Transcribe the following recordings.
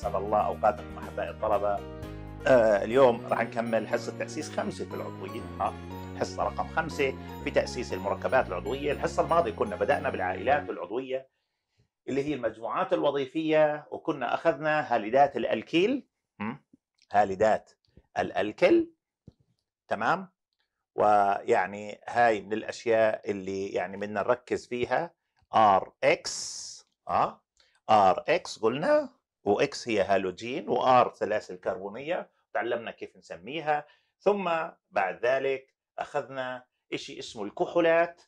اسعد الله اوقاتكم احبائي الطلبه آه، اليوم راح نكمل حصه تاسيس خمسه في العضويه ها آه، حصه رقم خمسه في تاسيس المركبات العضويه الحصه الماضيه كنا بدانا بالعائلات العضويه اللي هي المجموعات الوظيفيه وكنا اخذنا هالدات الالكيل هالدات الالكل تمام ويعني هاي من الاشياء اللي يعني بدنا نركز فيها ار اكس اه ار اكس قلنا واكس هي هالوجين وار سلاسل كربونيه تعلمنا كيف نسميها ثم بعد ذلك اخذنا شيء اسمه الكحولات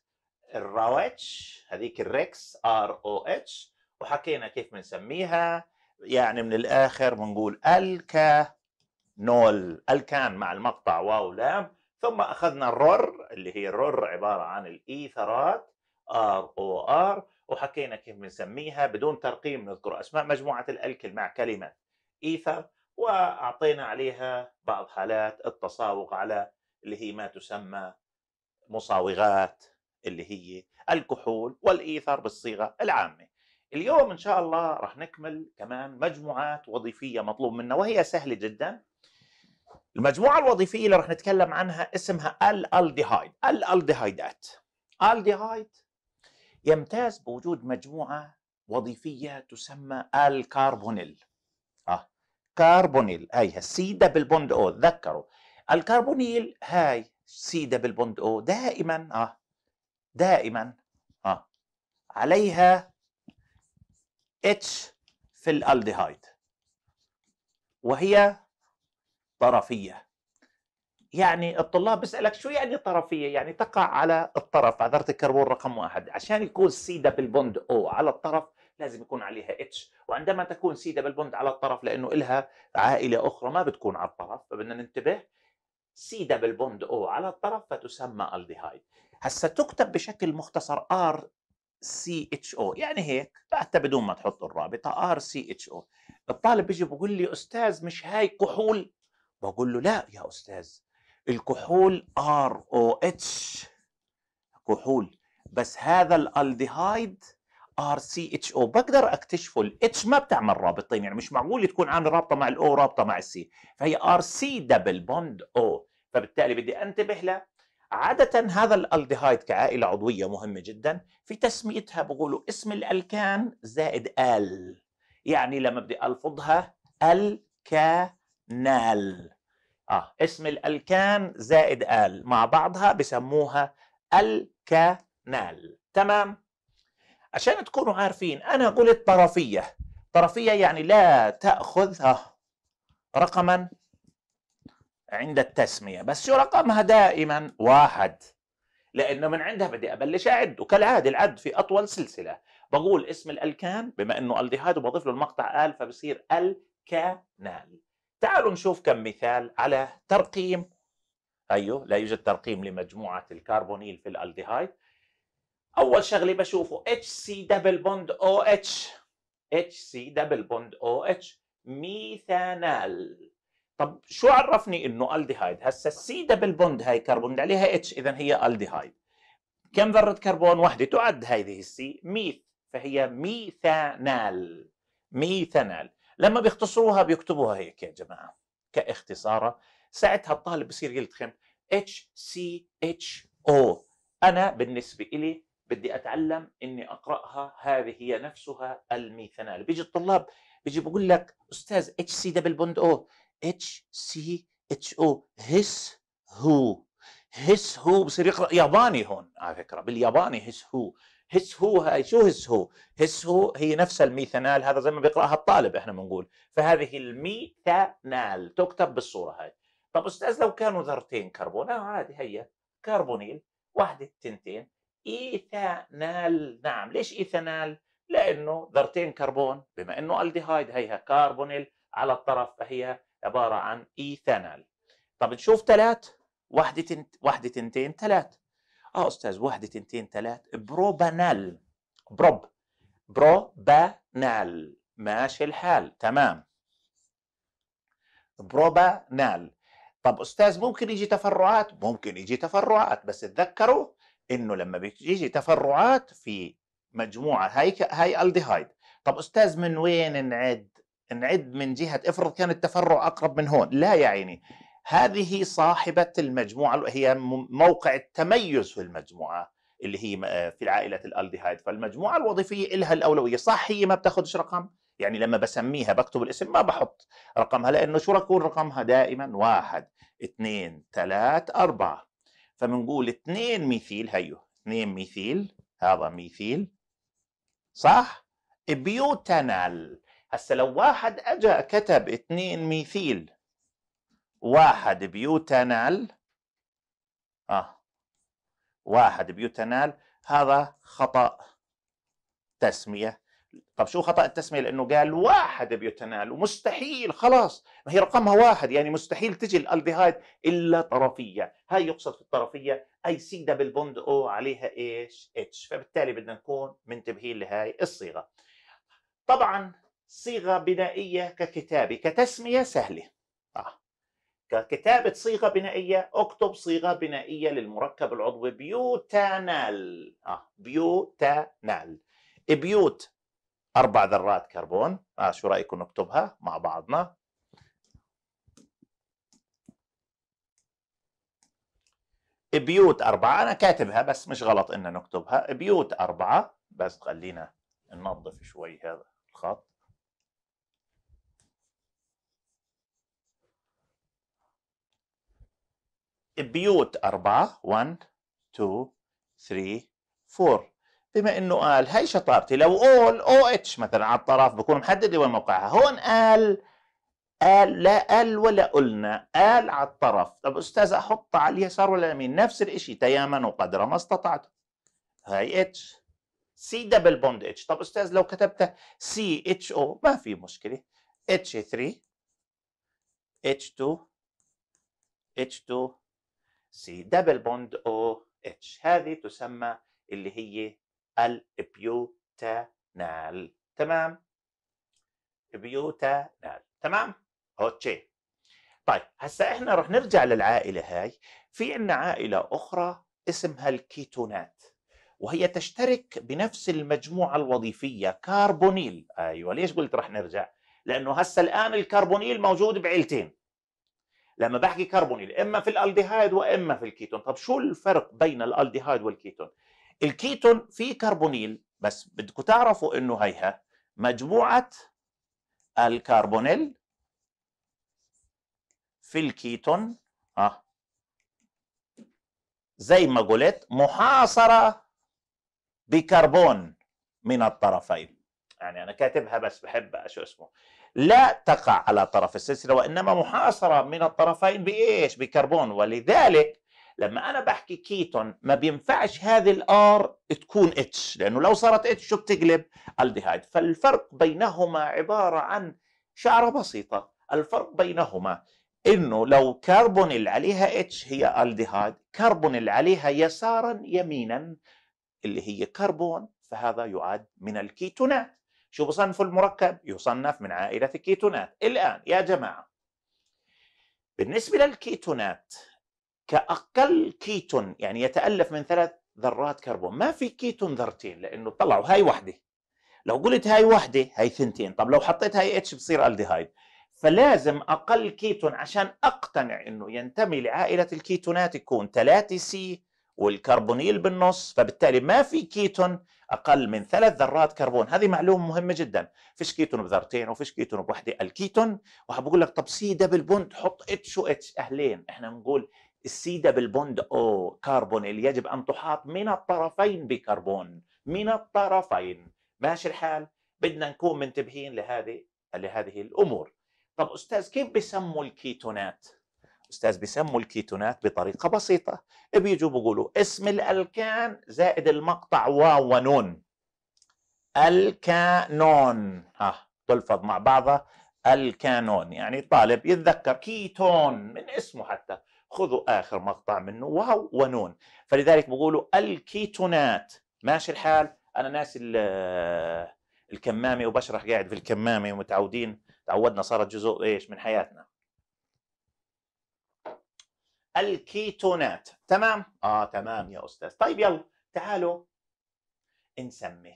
الراوتش هذيك الريكس ار او اتش وحكينا كيف بنسميها يعني من الاخر بنقول الكانول الكان مع المقطع واو لام ثم اخذنا الرور اللي هي الرور عباره عن الايثرات ار آه، او ار وحكينا كيف بنسميها بدون ترقيم نذكر اسماء مجموعه الالكل مع كلمه ايثر واعطينا عليها بعض حالات التصاوغ على اللي هي ما تسمى مصاوغات اللي هي الكحول والايثر بالصيغه العامه. اليوم ان شاء الله رح نكمل كمان مجموعات وظيفيه مطلوب منا وهي سهله جدا. المجموعه الوظيفيه اللي رح نتكلم عنها اسمها الالديهايد، الالديهايدات. الديهايد يمتاز بوجود مجموعة وظيفية تسمى الكربونيل آه كربونيل أي السي دبل بوند أو تذكروا الكربونيل هاي سي دبل بوند أو دائما آه دائما آه عليها اتش في الالديهايد وهي طرفية يعني الطلاب بسألك شو يعني طرفية يعني تقع على الطرف عذرة الكربون رقم واحد عشان يكون سي دبل بوند او على الطرف لازم يكون عليها اتش وعندما تكون سي دبل بوند على الطرف لأنه لها عائلة أخرى ما بتكون على الطرف فبدنا ننتبه سي دبل بوند او على الطرف فتسمى الديهايد هسا تكتب بشكل مختصر ار سي اتش او يعني هيك حتى بدون ما تحط الرابطه ار سي اتش او الطالب بيجي بقول لي استاذ مش هاي كحول بقول له لا يا استاذ الكحول ار او اتش كحول بس هذا الالديهايد ار سي اتش او بقدر اكتشفه الاتش ما بتعمل رابطين يعني مش معقول تكون عامل رابطه مع الاو رابطه مع السي فهي ار سي دبل بوند او فبالتالي بدي انتبه لها عادة هذا الالديهايد كعائلة عضوية مهمة جدا في تسميتها بقولوا اسم الألكان زائد ال يعني لما بدي ألفظها الكانال اه اسم الالكان زائد ال مع بعضها بسموها الكانال تمام عشان تكونوا عارفين انا قلت طرفيه طرفيه يعني لا تاخذ رقما عند التسميه بس شو رقمها دائما واحد لانه من عندها بدي ابلش اعد وكالعاده العد في اطول سلسله بقول اسم الالكان بما انه الديهايد وبضيف له المقطع ال فبصير الكانال تعالوا نشوف كم مثال على ترقيم ايوه لا يوجد ترقيم لمجموعه الكربونيل في الالديهايد اول شغله بشوفه اتش سي دبل بوند او اتش اتش سي دبل بوند او اتش ميثانال طب شو عرفني انه الديهايد هسا السي دبل بوند هاي كربون عليها اتش اذا هي الديهايد كم ذره كربون وحده تعد هذه السي ميث فهي ميثانال ميثانال لما بيختصروها بيكتبوها هيك يا جماعه كاختصاره ساعتها الطالب بصير يلتخم اتش سي اتش او انا بالنسبه إلي بدي اتعلم اني اقراها هذه هي نفسها الميثانال بيجي الطلاب بيجي بقول لك استاذ اتش سي دبل بوند او اتش سي اتش او هس هو هس هو بصير يقرا ياباني هون على فكره بالياباني هس هو هس هو هاي شو هس هو؟ هس هو هي نفسها الميثانال هذا زي ما بيقراها الطالب احنا بنقول فهذه الميثانال تكتب بالصوره هاي طب استاذ لو كانوا ذرتين كربون اه عادي هي كربونيل واحده تنتين ايثانال نعم ليش ايثانال؟ لانه ذرتين كربون بما انه الديهايد هيها كربونيل على الطرف فهي عباره عن ايثانال طب نشوف ثلاث واحده تنت واحده تنتين ثلاث اه استاذ واحد تنتين ثلاث بروبانال بروب بروبانال ماشي الحال تمام بروبانال طب استاذ ممكن يجي تفرعات ممكن يجي تفرعات بس اتذكروا انه لما بيجي تفرعات في مجموعه هاي هاي الديهايد طب استاذ من وين نعد نعد من جهه افرض كان التفرع اقرب من هون لا يا عيني هذه صاحبة المجموعة هي موقع التميز في المجموعة اللي هي آه، في عائلة الألديهايد فالمجموعة الوظيفية لها الأولوية صح هي ما بتاخدش رقم يعني لما بسميها بكتب الاسم ما بحط رقمها لأنه شو يكون رقمها دائما واحد اثنين ثلاث أربعة فبنقول اثنين ميثيل هيو اثنين ميثيل هذا ميثيل صح بيوتانال هسه لو واحد أجا كتب اثنين ميثيل واحد بيوتانال آه واحد بيوتانال هذا خطأ تسمية طب شو خطأ التسمية لأنه قال واحد بيوتانال ومستحيل خلاص ما هي رقمها واحد يعني مستحيل تجي الألديهايد إلا طرفية هاي يقصد في الطرفية أي سي دبل بوند أو عليها إيش إتش فبالتالي بدنا نكون منتبهين لهاي الصيغة طبعا صيغة بنائية ككتابة كتسمية سهلة آه. ككتابة صيغة بنائية اكتب صيغة بنائية للمركب العضوي بيوتانال اه بيوتانال بيوت أربع ذرات كربون آه شو رأيكم نكتبها مع بعضنا بيوت أربعة أنا كاتبها بس مش غلط إن نكتبها بيوت أربعة بس خلينا ننظف شوي هذا الخط بيوت أربعة 1 2 3 4 بما انه قال هي شطارتي لو قول او اتش مثلا على الطرف بكون محدد وين موقعها هون قال قال لا قال ولا قلنا قال على الطرف طب استاذ احط على اليسار ولا اليمين نفس الشيء تيامن وقدر ما استطعت هاي اتش سي دبل بوند اتش طب استاذ لو كتبت سي اتش او ما في مشكله اتش 3 اتش 2 اتش 2 سي دبل بوند او اتش هذه تسمى اللي هي البيوتانال تمام بيوتانال تمام اوكي طيب هسا احنا رح نرجع للعائله هاي في عنا عائله اخرى اسمها الكيتونات وهي تشترك بنفس المجموعه الوظيفيه كاربونيل ايوه ليش قلت رح نرجع لانه هسا الان الكربونيل موجود بعيلتين لما بحكي كربونيل اما في الالديهايد واما في الكيتون طب شو الفرق بين الالديهايد والكيتون الكيتون في كربونيل بس بدكم تعرفوا انه هيها مجموعه الكربونيل في الكيتون اه زي ما قلت محاصره بكربون من الطرفين يعني انا كاتبها بس بحب شو اسمه لا تقع على طرف السلسلة وإنما محاصرة من الطرفين بإيش بكربون ولذلك لما أنا بحكي كيتون ما بينفعش هذه الآر تكون اتش لأنه لو صارت اتش شو بتقلب الديهايد فالفرق بينهما عبارة عن شعرة بسيطة الفرق بينهما انه لو كربون اللي عليها اتش هي الديهايد كربون اللي عليها يسارا يمينا اللي هي كربون فهذا يعد من الكيتونات شو بصنفوا المركب؟ يصنف من عائلة الكيتونات الآن يا جماعة بالنسبة للكيتونات كأقل كيتون يعني يتألف من ثلاث ذرات كربون ما في كيتون ذرتين لأنه طلعوا هاي وحدة لو قلت هاي وحدة هاي ثنتين طب لو حطيت هاي اتش بصير الديهايد فلازم أقل كيتون عشان أقتنع أنه ينتمي لعائلة الكيتونات يكون 3 سي والكربونيل بالنص فبالتالي ما في كيتون اقل من ثلاث ذرات كربون هذه معلومه مهمه جدا فيش كيتون بذرتين وفيش كيتون بوحده الكيتون واحد بقول لك طب سي دبل بوند حط اتش واتش اهلين احنا بنقول السي دبل بوند او كربونيل يجب ان تحاط من الطرفين بكربون من الطرفين ماشي الحال بدنا نكون منتبهين لهذه لهذه الامور طب استاذ كيف بسموا الكيتونات استاذ بيسموا الكيتونات بطريقه بسيطه بيجوا بيقولوا اسم الالكان زائد المقطع واو ونون الكانون ها تلفظ مع بعضها الكانون يعني طالب يتذكر كيتون من اسمه حتى خذوا اخر مقطع منه واو ونون فلذلك بقولوا الكيتونات ماشي الحال انا ناسي الكمامه وبشرح قاعد في الكمامه ومتعودين تعودنا صارت جزء ايش من حياتنا الكيتونات تمام اه تمام يا استاذ طيب يلا تعالوا نسمي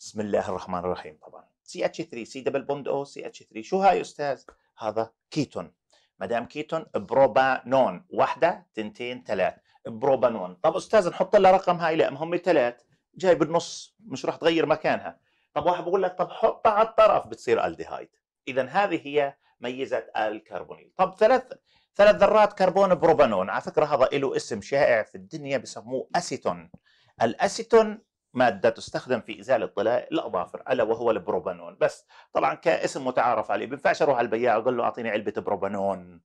بسم الله الرحمن الرحيم طبعا سي اتش 3 سي دبل بوند او سي اتش 3 شو هاي استاذ هذا كيتون ما دام كيتون بروبانون واحده تنتين ثلاث بروبانون طب استاذ نحط لها رقم هاي لا هم ثلاث جاي بالنص مش راح تغير مكانها طب واحد بقول لك طب حطها على الطرف بتصير الديهايد اذا هذه هي ميزه الكربونيل طب ثلاث ثلاث ذرات كربون بروبانون على فكره هذا له اسم شائع في الدنيا بسموه اسيتون الاسيتون ماده تستخدم في ازاله طلاء الاظافر الا وهو البروبانون بس طبعا كاسم متعارف عليه بنفعش اروح على البياع اقول له اعطيني علبه بروبانون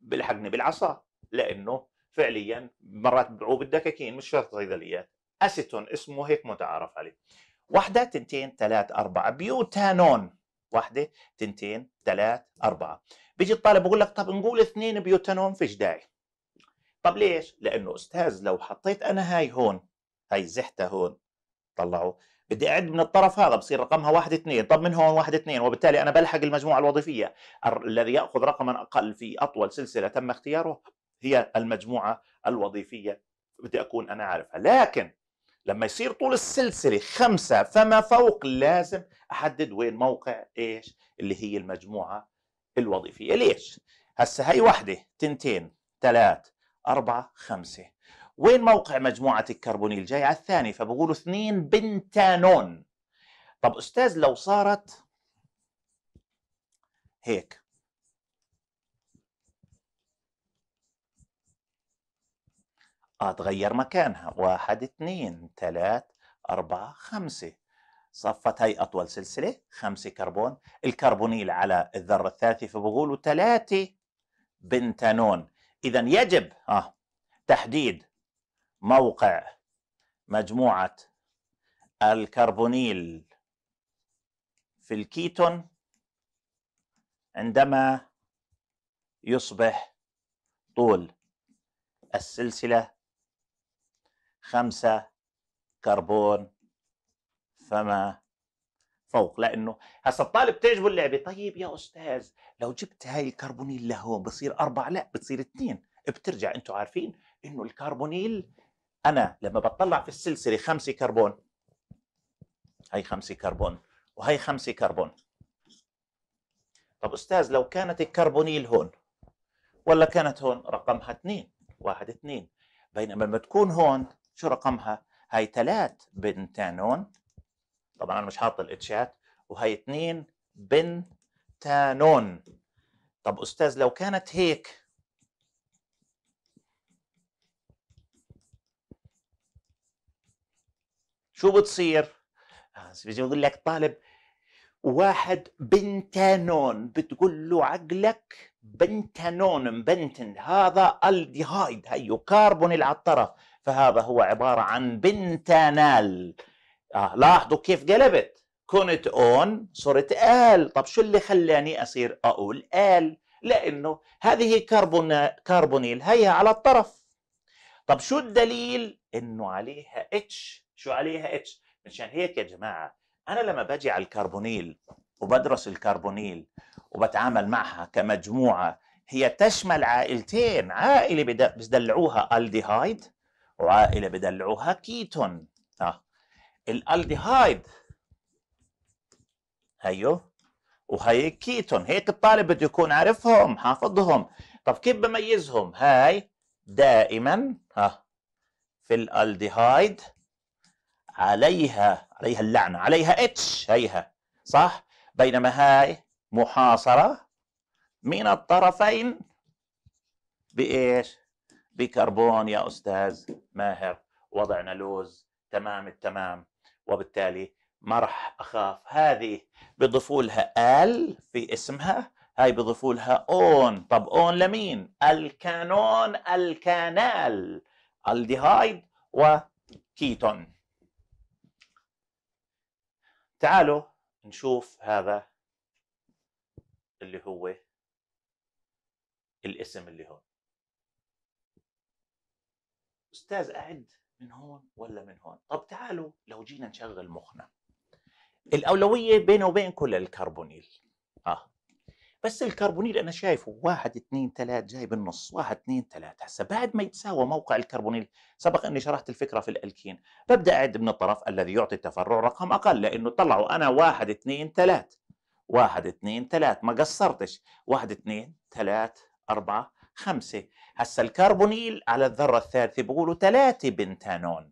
بلحقني بالعصا لانه فعليا مرات بيبيعوه بالدكاكين مش شرط صيدليات اسيتون اسمه هيك متعارف عليه واحده تنتين ثلاث اربعه بيوتانون واحده تنتين ثلاث اربعه بيجي الطالب بقول لك طب نقول اثنين بيوتانون فيش داعي طب ليش؟ لانه استاذ لو حطيت انا هاي هون هاي زحتها هون طلعوا بدي اعد من الطرف هذا بصير رقمها واحد اثنين طب من هون واحد اثنين وبالتالي انا بلحق المجموعه الوظيفيه الذي ياخذ رقما اقل في اطول سلسله تم اختياره هي المجموعه الوظيفيه بدي اكون انا عارفها لكن لما يصير طول السلسله خمسه فما فوق لازم احدد وين موقع ايش اللي هي المجموعه الوظيفيه ليش هسه هي وحده تنتين ثلاث أربعة خمسة وين موقع مجموعة الكربونيل جاي على الثاني فبقولوا اثنين بنتانون طب أستاذ لو صارت هيك اه تغير مكانها واحد اثنين ثلاث أربعة خمسة صفت هاي أطول سلسلة خمسة كربون الكربونيل على الذرة الثالثة فبقولوا ثلاثة بنتانون إذا يجب آه تحديد موقع مجموعة الكربونيل في الكيتون عندما يصبح طول السلسلة خمسة كربون فما فوق لانه هسا الطالب تعجبه اللعبه طيب يا استاذ لو جبت هاي الكربونيل لهون بصير اربعه لا بتصير اثنين بترجع انتم عارفين انه الكربونيل انا لما بطلع في السلسله خمسه كربون هي خمسه كربون وهي خمسه كربون طب استاذ لو كانت الكربونيل هون ولا كانت هون رقمها اثنين واحد اثنين بينما لما تكون هون شو رقمها هاي ثلاث بنتانون طبعا انا مش حاطط الاتشات وهي اثنين بنتانون طب استاذ لو كانت هيك شو بتصير؟ بيجي بيقول لك طالب واحد بنتانون بتقول له عقلك بنتانون بنتن هذا الديهايد هيو كربون على الطرف فهذا هو عبارة عن بنتانال آه لاحظوا كيف قلبت كنت اون صرت ال طب شو اللي خلاني اصير اقول ال لانه هذه كربون كربونيل هيها على الطرف طب شو الدليل انه عليها اتش شو عليها اتش مشان هيك يا جماعه انا لما باجي على الكربونيل وبدرس الكربونيل وبتعامل معها كمجموعه هي تشمل عائلتين عائله بدلعوها الديهايد وعائله بدلعوها كيتون الالديهايد هيو أيوه. وهي الكيتون هيك الطالب بده يكون عارفهم حافظهم طب كيف بميزهم هاي دائما ها في الالديهايد عليها عليها اللعنه عليها اتش هيها صح بينما هاي محاصره من الطرفين بايش بكربون يا استاذ ماهر وضعنا لوز تمام التمام وبالتالي ما راح اخاف هذه بضيفوا لها ال في اسمها هاي بضيفوا لها اون طب اون لمين الكانون الكانال الديهايد وكيتون تعالوا نشوف هذا اللي هو الاسم اللي هون استاذ اعد من هون ولا من هون طب تعالوا لو جينا نشغل مخنا الأولوية بينه وبين كل الكربونيل آه بس الكربونيل أنا شايفه واحد اثنين ثلاث جاي بالنص واحد اثنين ثلاث هسه بعد ما يتساوى موقع الكربونيل سبق أني شرحت الفكرة في الألكين ببدأ أعد من الطرف الذي يعطي التفرع رقم أقل لأنه طلعوا أنا واحد اثنين ثلاث واحد اثنين ثلاث ما قصرتش واحد اثنين ثلاث أربعة خمسة هسا الكربونيل على الذرة الثالثة بقولوا ثلاثة بنتانون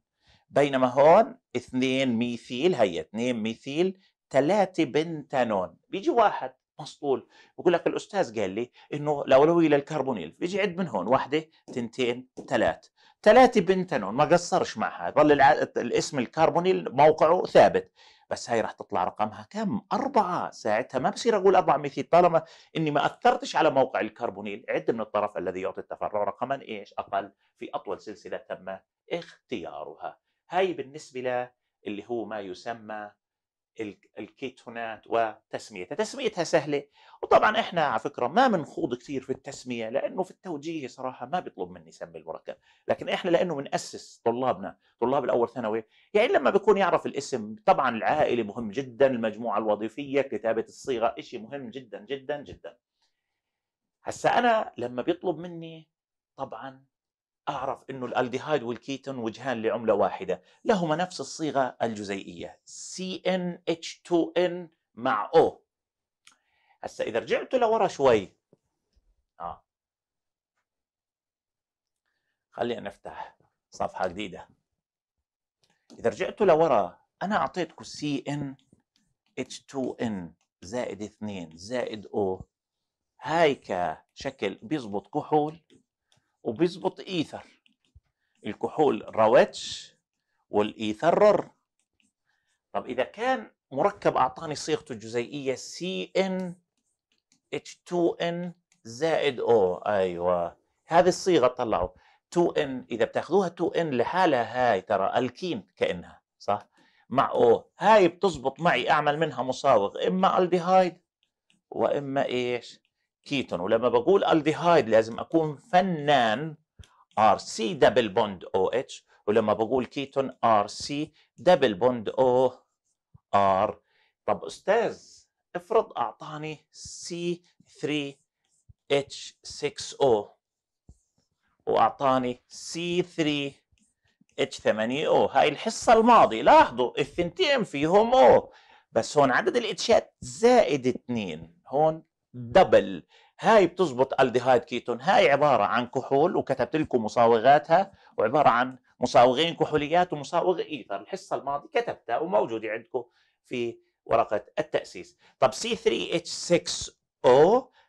بينما هون اثنين ميثيل هي اثنين ميثيل ثلاثة بنتانون بيجي واحد مسطول بقول لك الأستاذ قال لي إنه الأولوية للكربونيل بيجي عد من هون واحدة تنتين ثلاث ثلاثة بنتانون ما قصرش معها ظل الاسم الكربونيل موقعه ثابت بس هاي راح تطلع رقمها كم أربعة ساعتها ما بصير أقول أربعة ميثيل طالما إني ما أثرتش على موقع الكربونيل عد من الطرف الذي يعطي التفرع رقما إيش أقل في أطول سلسلة تم اختيارها هاي بالنسبة للي هو ما يسمى الكيتونات وتسميتها تسميتها سهلة وطبعا احنا على فكرة ما بنخوض كثير في التسمية لأنه في التوجيه صراحة ما بيطلب مني سمي المركب لكن احنا لأنه بنأسس طلابنا طلاب الأول ثانوي يعني لما بيكون يعرف الاسم طبعا العائلة مهم جدا المجموعة الوظيفية كتابة الصيغة إشي مهم جدا جدا جدا هسا أنا لما بيطلب مني طبعا أعرف انه الألديهايد والكيتون وجهان لعملة واحدة لهما نفس الصيغة الجزيئية CnH2n مع O هسا إذا رجعت لورا شوي آه. خلينا نفتح صفحة جديدة إذا رجعت لورا أنا أعطيتكم CnH2n زائد 2 زائد O هاي كشكل بيزبط كحول وبيظبط ايثر الكحول رواتش والايثر رر طب اذا كان مركب اعطاني صيغته الجزيئيه سي ان اتش 2 ان زائد او ايوه هذه الصيغه طلعوا 2 ان اذا بتاخذوها 2 ان لحالها هاي ترى الكين كانها صح مع او هاي بتزبط معي اعمل منها مصاوغ اما الديهايد واما ايش كيتون ولما بقول الديهايد لازم اكون فنان ار سي دبل بوند او اتش ولما بقول كيتون ار سي دبل بوند او ار طب استاذ افرض اعطاني سي 3 اتش 6 او واعطاني سي 3 اتش 8 او هاي الحصه الماضيه لاحظوا الثنتين فيهم او بس هون عدد الاتشات زائد 2 هون دبل هاي بتزبط الديهايد كيتون هاي عبارة عن كحول وكتبت لكم مصاوغاتها وعبارة عن مصاوغين كحوليات ومصاوغ إيثر الحصة الماضية كتبتها وموجودة عندكم في ورقة التأسيس طب C3H6O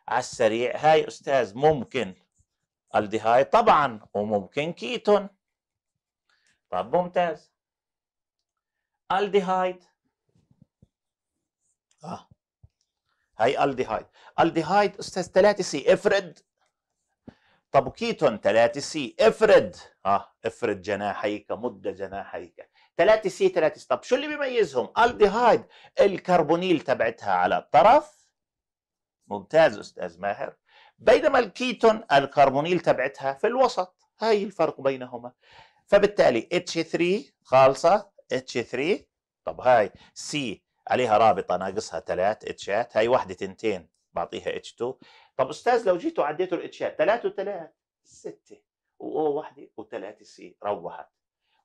على السريع هاي أستاذ ممكن الديهايد طبعا وممكن كيتون طب ممتاز الديهايد اه هاي الديهايد الديهايد استاذ 3 سي افرد طب كيتون 3 سي افرد اه افرد جناحيك مد جناحيك 3 سي 3 سي طب شو اللي بيميزهم الديهايد الكربونيل تبعتها على الطرف ممتاز استاذ ماهر بينما الكيتون الكربونيل تبعتها في الوسط هاي الفرق بينهما فبالتالي H3 خالصة H3 طب هاي C عليها رابطه ناقصها ثلاث اتشات هاي واحده تنتين بعطيها اتش 2 طب استاذ لو جيتوا عديتوا الاتشات ثلاث وثلاث سته واو واحده وثلاثه سي روحت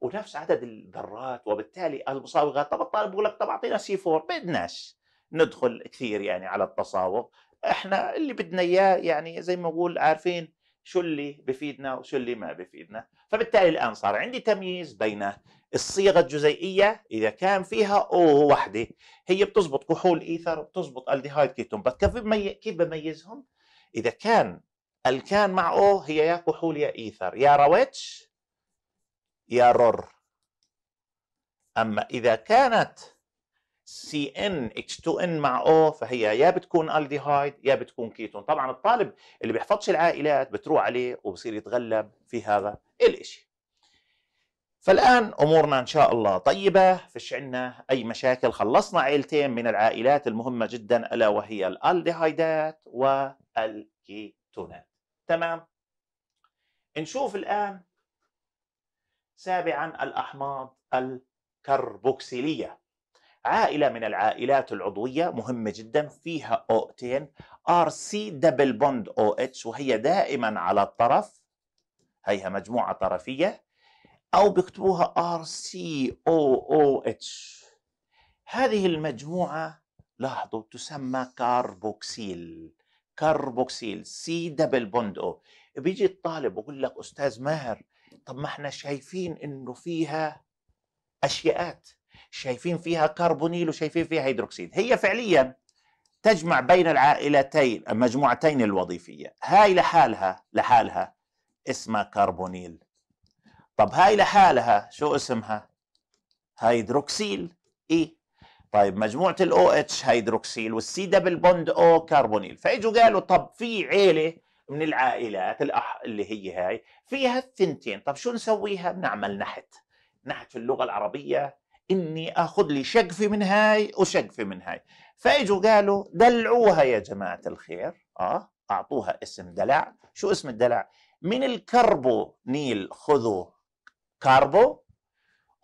ونفس عدد الذرات وبالتالي المصاوغات طب الطالب بقول لك طب اعطينا سي 4 بدناش ندخل كثير يعني على التصاوغ احنا اللي بدنا اياه يعني زي ما بقول عارفين شو اللي بفيدنا وشو اللي ما بفيدنا فبالتالي الآن صار عندي تمييز بين الصيغة الجزيئية إذا كان فيها أو وحدة هي بتزبط كحول إيثر بتزبط ألديهايد كيتون بس كيف كيف بميزهم إذا كان الكان مع أو هي يا كحول يا إيثر يا رويتش يا رور أما إذا كانت سي ان اتش 2 ان مع او فهي يا بتكون الديهايد يا بتكون كيتون طبعا الطالب اللي بيحفظش العائلات بتروح عليه وبصير يتغلب في هذا الاشي فالآن أمورنا إن شاء الله طيبة فيش عنا أي مشاكل خلصنا عائلتين من العائلات المهمة جدا ألا وهي الألديهايدات والكيتونات تمام نشوف الآن سابعا الأحماض الكربوكسيلية عائلة من العائلات العضوية مهمة جدا فيها اوتين ار سي دبل بوند او اتش وهي دائما على الطرف هيها مجموعة طرفية أو بيكتبوها اتش هذه المجموعة لاحظوا تسمى كاربوكسيل كاربوكسيل سي دبل بوند او بيجي الطالب بقول لك استاذ ماهر طب ما احنا شايفين انه فيها اشياءات شايفين فيها كربونيل وشايفين فيها هيدروكسيد هي فعليا تجمع بين العائلتين المجموعتين الوظيفية هاي لحالها لحالها اسمها كربونيل طب هاي لحالها شو اسمها هيدروكسيل اي طيب مجموعة الاو اتش هيدروكسيل والسي دبل بوند او كربونيل فاجوا قالوا طب في عيلة من العائلات الأح... اللي هي هاي فيها الثنتين طب شو نسويها بنعمل نحت نحت في اللغة العربية اني اخذ لي شقفه من هاي وشقفه من هاي فاجوا قالوا دلعوها يا جماعه الخير اه اعطوها اسم دلع شو اسم الدلع من الكربو نيل خذوا كاربو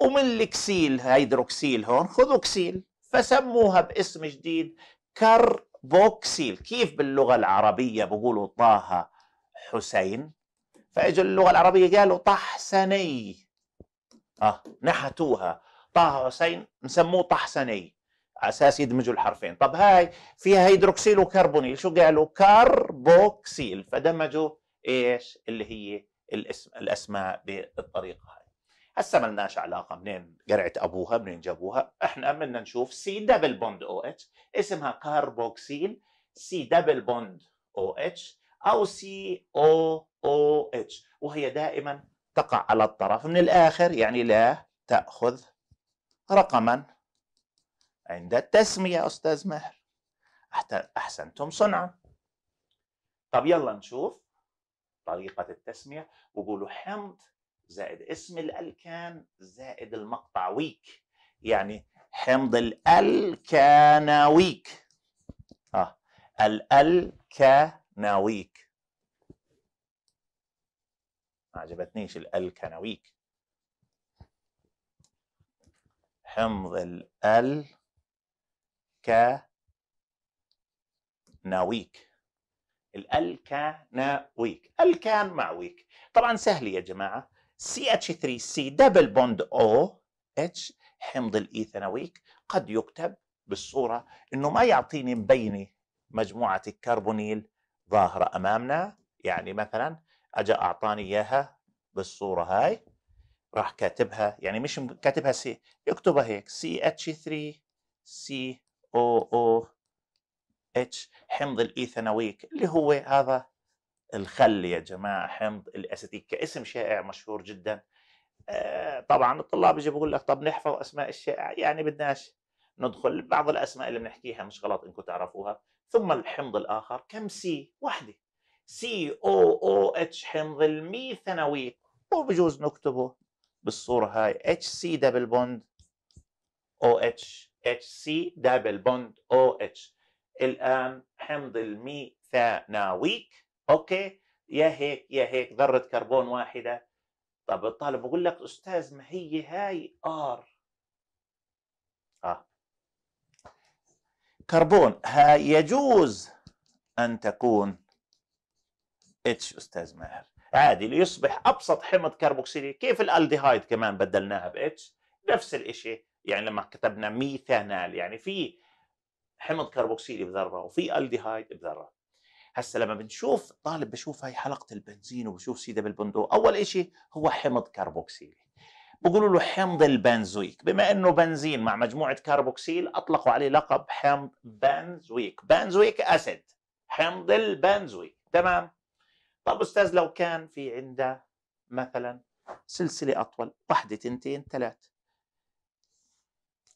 ومن الكسيل هيدروكسيل هون خذوا كسيل فسموها باسم جديد كربوكسيل كيف باللغه العربيه بقولوا طه حسين فاجوا اللغه العربيه قالوا طحسني اه نحتوها طه حسين نسموه طحسني على اساس يدمجوا الحرفين طب هاي فيها هيدروكسيل وكربونيل شو قالوا كاربوكسيل فدمجوا ايش اللي هي الاسم الاسماء بالطريقه هاي هسه ما لناش علاقه منين قرعت ابوها منين جابوها احنا بدنا نشوف سي دبل بوند او اتش اسمها كاربوكسيل سي دبل بوند او اتش او سي او او اتش وهي دائما تقع على الطرف من الاخر يعني لا تاخذ رقما عند التسمية أستاذ ماهر أحسنتم صنعا طب يلا نشوف طريقة التسمية وقولوا حمض زائد اسم الألكان زائد المقطع ويك يعني حمض الألكاناويك آه الألكاناويك ما عجبتنيش الألكاناويك حمض ال كناويك الالكاناويك الكان معويك طبعا سهل يا جماعه سي اتش 3 سي دبل بوند او اتش حمض الايثانويك e قد يكتب بالصوره انه ما يعطيني مبينه مجموعه الكربونيل ظاهره امامنا يعني مثلا اجى اعطاني اياها بالصوره هاي راح كاتبها يعني مش كاتبها سي اكتبها هيك سي اتش 3 سي او او اتش حمض الايثانويك اللي هو هذا الخل يا جماعه حمض الاسيتيك كاسم شائع مشهور جدا آه، طبعا الطلاب يجي بقول لك طب نحفظ اسماء الشائع يعني بدناش ندخل بعض الاسماء اللي بنحكيها مش غلط انكم تعرفوها ثم الحمض الاخر كم سي وحده سي او او اتش حمض الميثانويك وبجوز نكتبه بالصوره هاي اتش سي دبل بوند او اتش اتش سي دبل بوند او اتش الان حمض الميثانويك اوكي يا هيك يا هيك ذره كربون واحده طب الطالب بقول لك استاذ ما هي هاي ار اه كربون هاي يجوز ان تكون اتش استاذ ماهر عادي ليصبح ابسط حمض كربوكسيلي كيف الالديهايد كمان بدلناها باتش نفس الشيء يعني لما كتبنا ميثانال يعني في حمض كربوكسيلي بذره وفي الديهايد بذره هسه لما بنشوف طالب بشوف هاي حلقه البنزين وبشوف سيده بالبندق اول شيء هو حمض كربوكسيلي بقولوا له حمض البنزويك بما انه بنزين مع مجموعه كربوكسيل اطلقوا عليه لقب حمض بنزويك بنزويك اسيد حمض البنزويك تمام طب أستاذ لو كان في عنده مثلا سلسلة أطول واحدة تنتين ثلاث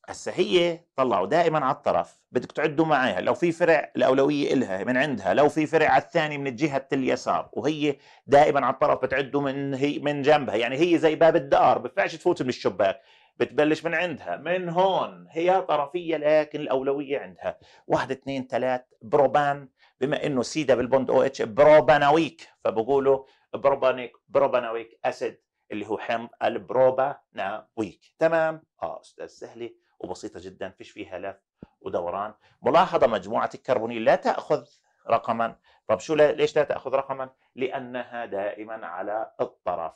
هسه هي طلعوا دائما على الطرف بدك تعدوا معاها لو في فرع الأولوية إلها من عندها لو في فرع على الثاني من الجهة اليسار وهي دائما على الطرف بتعدوا من هي من جنبها يعني هي زي باب الدار بتفعش تفوت من الشباك بتبلش من عندها من هون هي طرفية لكن الأولوية عندها واحد اثنين ثلاث بروبان بما انه سي دبل بوند او اتش بروبانويك فبقولوا بروبانيك بروبانويك اسيد اللي هو حمض البروبانويك تمام اه استاذ سهله وبسيطه جدا فيش فيها لف ودوران ملاحظه مجموعه الكربونيل لا تاخذ رقما طب شو ليش لا تاخذ رقما لانها دائما على الطرف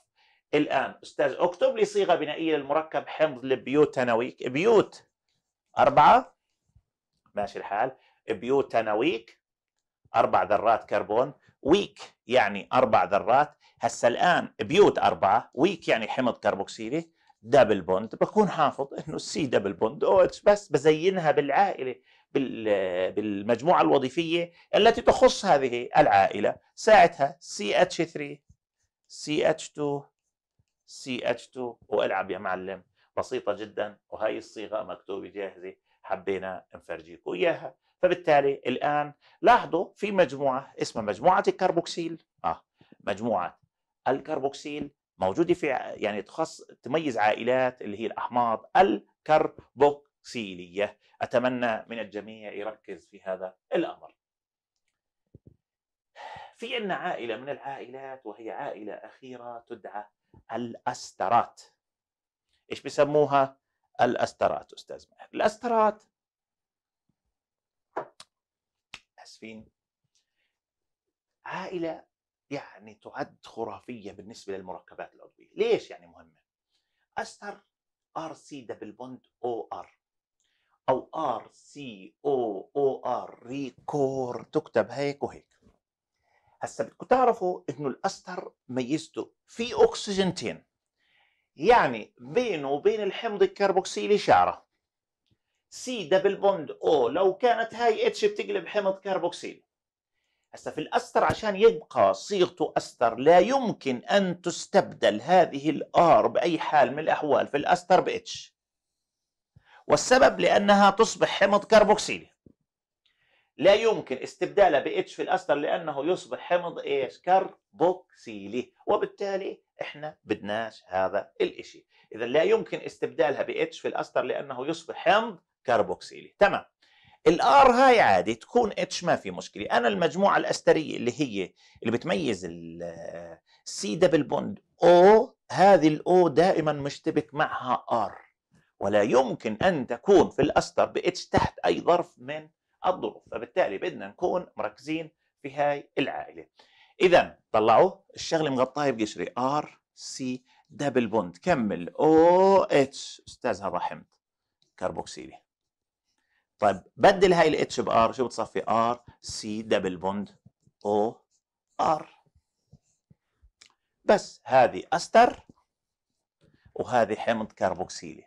الان استاذ اكتب لي صيغه بنائيه للمركب حمض البيوتانويك بيوت اربعه ماشي الحال بيوتانويك اربع ذرات كربون ويك يعني اربع ذرات هسه الان بيوت اربعه ويك يعني حمض كربوكسيلي دبل بوند بكون حافظ انه السي دبل بوند او اتش بس بزينها بالعائله بالمجموعه الوظيفيه التي تخص هذه العائله ساعتها سي اتش 3 سي اتش 2 سي اتش 2 والعب يا معلم بسيطه جدا وهي الصيغه مكتوبه جاهزه حبينا نفرجيكم اياها فبالتالي الآن لاحظوا في مجموعة اسمها مجموعة الكربوكسيل آه مجموعة الكربوكسيل موجودة في يعني تخص تميز عائلات اللي هي الأحماض الكربوكسيلية أتمنى من الجميع يركز في هذا الأمر في عندنا عائلة من العائلات وهي عائلة أخيرة تدعى الأسترات إيش بسموها؟ الأسترات أستاذ ماهر الأسترات حاسفين عائله يعني تعد خرافيه بالنسبه للمركبات العضويه، ليش يعني مهمه؟ استر ار سي دبل بوند او ار او ار سي او او ار ريكور تكتب هيك وهيك. هسا بدكم تعرفوا انه الاستر ميزته في اكسجينتين يعني بينه وبين الحمض الكربوكسيلي شعره سي دبل بوند او لو كانت هاي اتش بتقلب حمض كربوكسيل هسه في الاستر عشان يبقى صيغته استر لا يمكن ان تستبدل هذه الار باي حال من الاحوال في الاستر باتش والسبب لانها تصبح حمض كربوكسيلي لا يمكن استبدالها باتش في الاستر لانه يصبح حمض ايش كربوكسيلي وبالتالي احنا بدناش هذا الاشي اذا لا يمكن استبدالها باتش في الاستر لانه يصبح حمض كربوكسيلي تمام الار هاي عادي تكون اتش ما في مشكله انا المجموعه الاستريه اللي هي اللي بتميز السي دبل بوند او هذه الاو دائما مشتبك معها ار ولا يمكن ان تكون في الاستر باتش تحت اي ظرف من الظروف فبالتالي بدنا نكون مركزين في هاي العائله اذا طلعوا الشغله مغطاه بقشري ار سي دبل بوند كمل او اتش استاذها رحمت كربوكسيلي طيب بدل هاي الاتش بار شو بتصفي ار سي دبل بوند او ار بس هذه استر وهذه حمض كربوكسيلي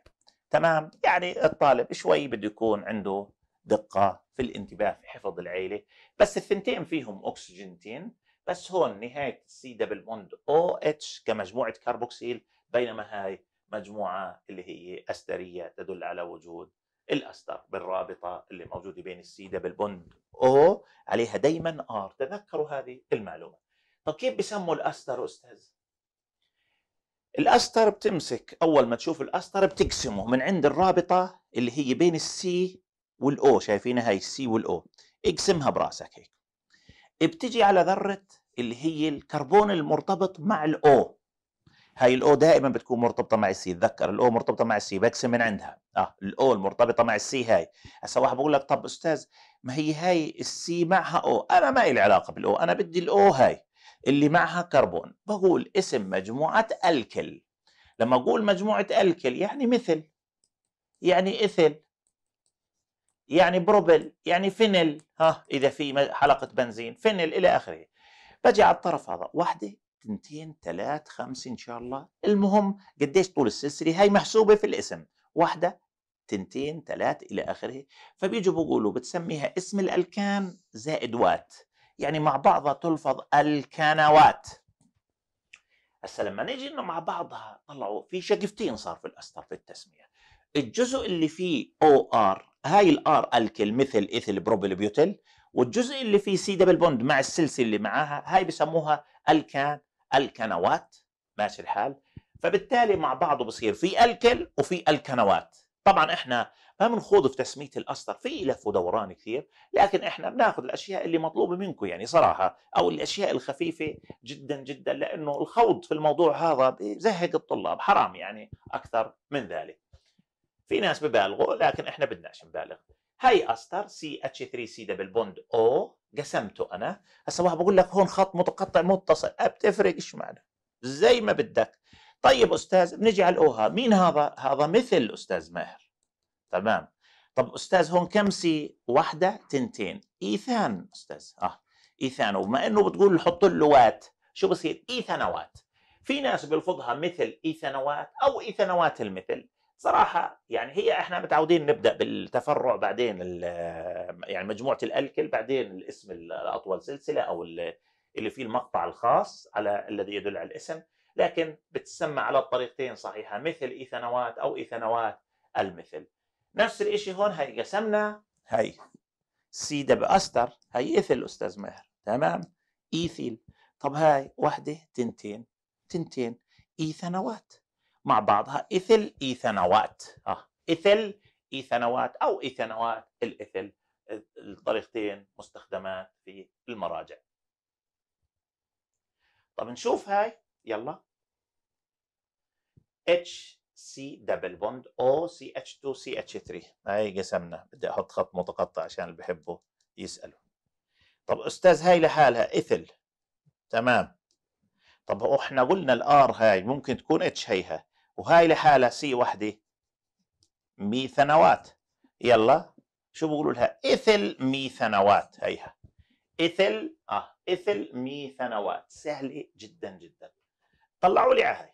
تمام يعني الطالب شوي بده يكون عنده دقة في الانتباه في حفظ العيلة بس الثنتين فيهم أكسجينتين بس هون نهاية سي دبل بوند او اتش كمجموعة كربوكسيل بينما هاي مجموعة اللي هي أسترية تدل على وجود الاستر بالرابطه اللي موجوده بين السي دبل بوند او عليها دائما ار تذكروا هذه المعلومه طب كيف بسموا الاستر استاذ الاستر بتمسك اول ما تشوف الاستر بتقسمه من عند الرابطه اللي هي بين السي والاو شايفينها هاي السي والاو اقسمها براسك هيك بتجي على ذره اللي هي الكربون المرتبط مع الاو هاي الاو دائما بتكون مرتبطه مع السي تذكر الاو مرتبطه مع السي بقسم من عندها اه الاو المرتبطه مع السي هاي هسه واحد بقول لك طب استاذ ما هي هاي السي معها او انا ما لي علاقه بالاو انا بدي الاو هاي اللي معها كربون بقول اسم مجموعه الكل لما اقول مجموعه الكل يعني مثل يعني اثل يعني بروبل يعني فينل ها اذا في حلقه بنزين فينل الى اخره بجي على الطرف هذا وحده ثنتين ثلاث خمس ان شاء الله المهم قديش طول السلسله هاي محسوبه في الاسم واحده تنتين ثلاث الى اخره فبيجوا بيقولوا بتسميها اسم الالكان زائد وات يعني مع بعضها تلفظ الكانوات هسه لما نيجي انه مع بعضها طلعوا في شقفتين صار في الاستر في التسميه الجزء اللي فيه او ار هاي الار الكل مثل ايثل بروبيل بيوتيل والجزء اللي فيه سي دبل بوند مع السلسله اللي معاها هاي بسموها الكان الكنوات ماشي الحال فبالتالي مع بعضه بصير في الكل وفي الكنوات طبعا احنا ما بنخوض في تسميه الاسطر في لف ودوران كثير لكن احنا بناخذ الاشياء اللي مطلوبه منكم يعني صراحه او الاشياء الخفيفه جدا جدا لانه الخوض في الموضوع هذا بزهق الطلاب حرام يعني اكثر من ذلك في ناس ببالغوا لكن احنا بدناش نبالغ هاي استر سي اتش 3 سي دبل بوند او قسمته انا هسه واحد بقول لك هون خط متقطع متصل بتفرق ايش معنا زي ما بدك طيب استاذ بنجي على الاوها مين هذا هذا مثل استاذ ماهر تمام طب استاذ هون كم سي واحده تنتين ايثان استاذ اه ايثان وما انه بتقول حط له وات شو بصير ايثانوات في ناس بيلفظها مثل ايثانوات او ايثانوات المثل صراحة يعني هي احنا متعودين نبدا بالتفرع بعدين آه، يعني مجموعة الالكل بعدين الاسم الاطول سلسلة او اللي فيه المقطع الخاص على الذي يدل على الاسم لكن بتسمى على الطريقتين صحيحة مثل ايثانوات او ايثانوات المثل نفس الشيء هون هي قسمنا هي سي دب استر هي إيثل استاذ ماهر تمام ايثيل طب هاي وحده تنتين تنتين ايثانوات مع بعضها إثل إيثانوات آه. إثل إيثانوات أو إيثانوات الإثل الطريقتين مستخدمات في المراجع طب نشوف هاي يلا اتش سي دبل بوند او C H 2 C H 3 هاي قسمنا بدي احط خط متقطع عشان اللي بحبه يسالوا طب استاذ هاي لحالها اثل تمام طب احنا قلنا الار هاي ممكن تكون اتش هيها وهاي لحالها سي وحده ميثانوات يلا شو بقولوا لها إثل ميثانوات هيها إثل آه إثل ميثانوات سهلة جدا جدا طلعوا لي هاي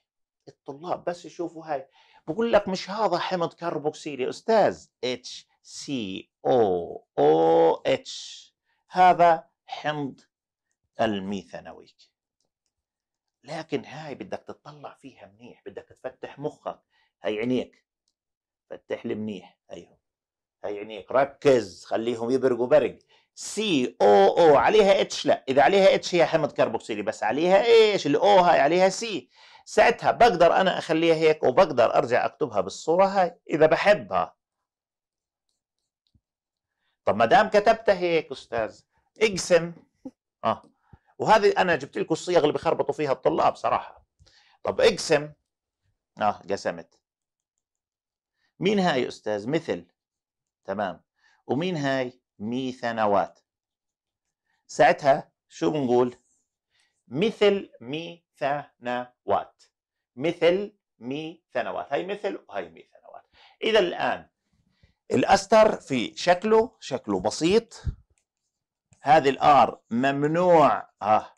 الطلاب بس يشوفوا هاي بقول لك مش هذا حمض كربوكسيل يا أستاذ اتش سي او او اتش هذا حمض الميثانويك لكن هاي بدك تطلع فيها منيح بدك تفتح مخك هاي عينيك فتح لي منيح هيهم أيوه. هاي عينيك ركز خليهم يبرقوا برق سي او او عليها اتش لا اذا عليها اتش هي حمض كربوكسيلي بس عليها ايش الاو هاي عليها سي ساعتها بقدر انا اخليها هيك وبقدر ارجع اكتبها بالصوره هاي اذا بحبها طب ما دام كتبتها هيك استاذ اقسم اه وهذه انا جبت لكم الصيغ اللي بخربطوا فيها الطلاب صراحه طب اقسم اه قسمت مين هاي يا استاذ مثل تمام ومين هاي ميثنوات ساعتها شو بنقول مثل ميثنوات مثل ميثنوات هاي مثل وهي ميثنوات اذا الان الاستر في شكله شكله بسيط هذه الار ممنوع ها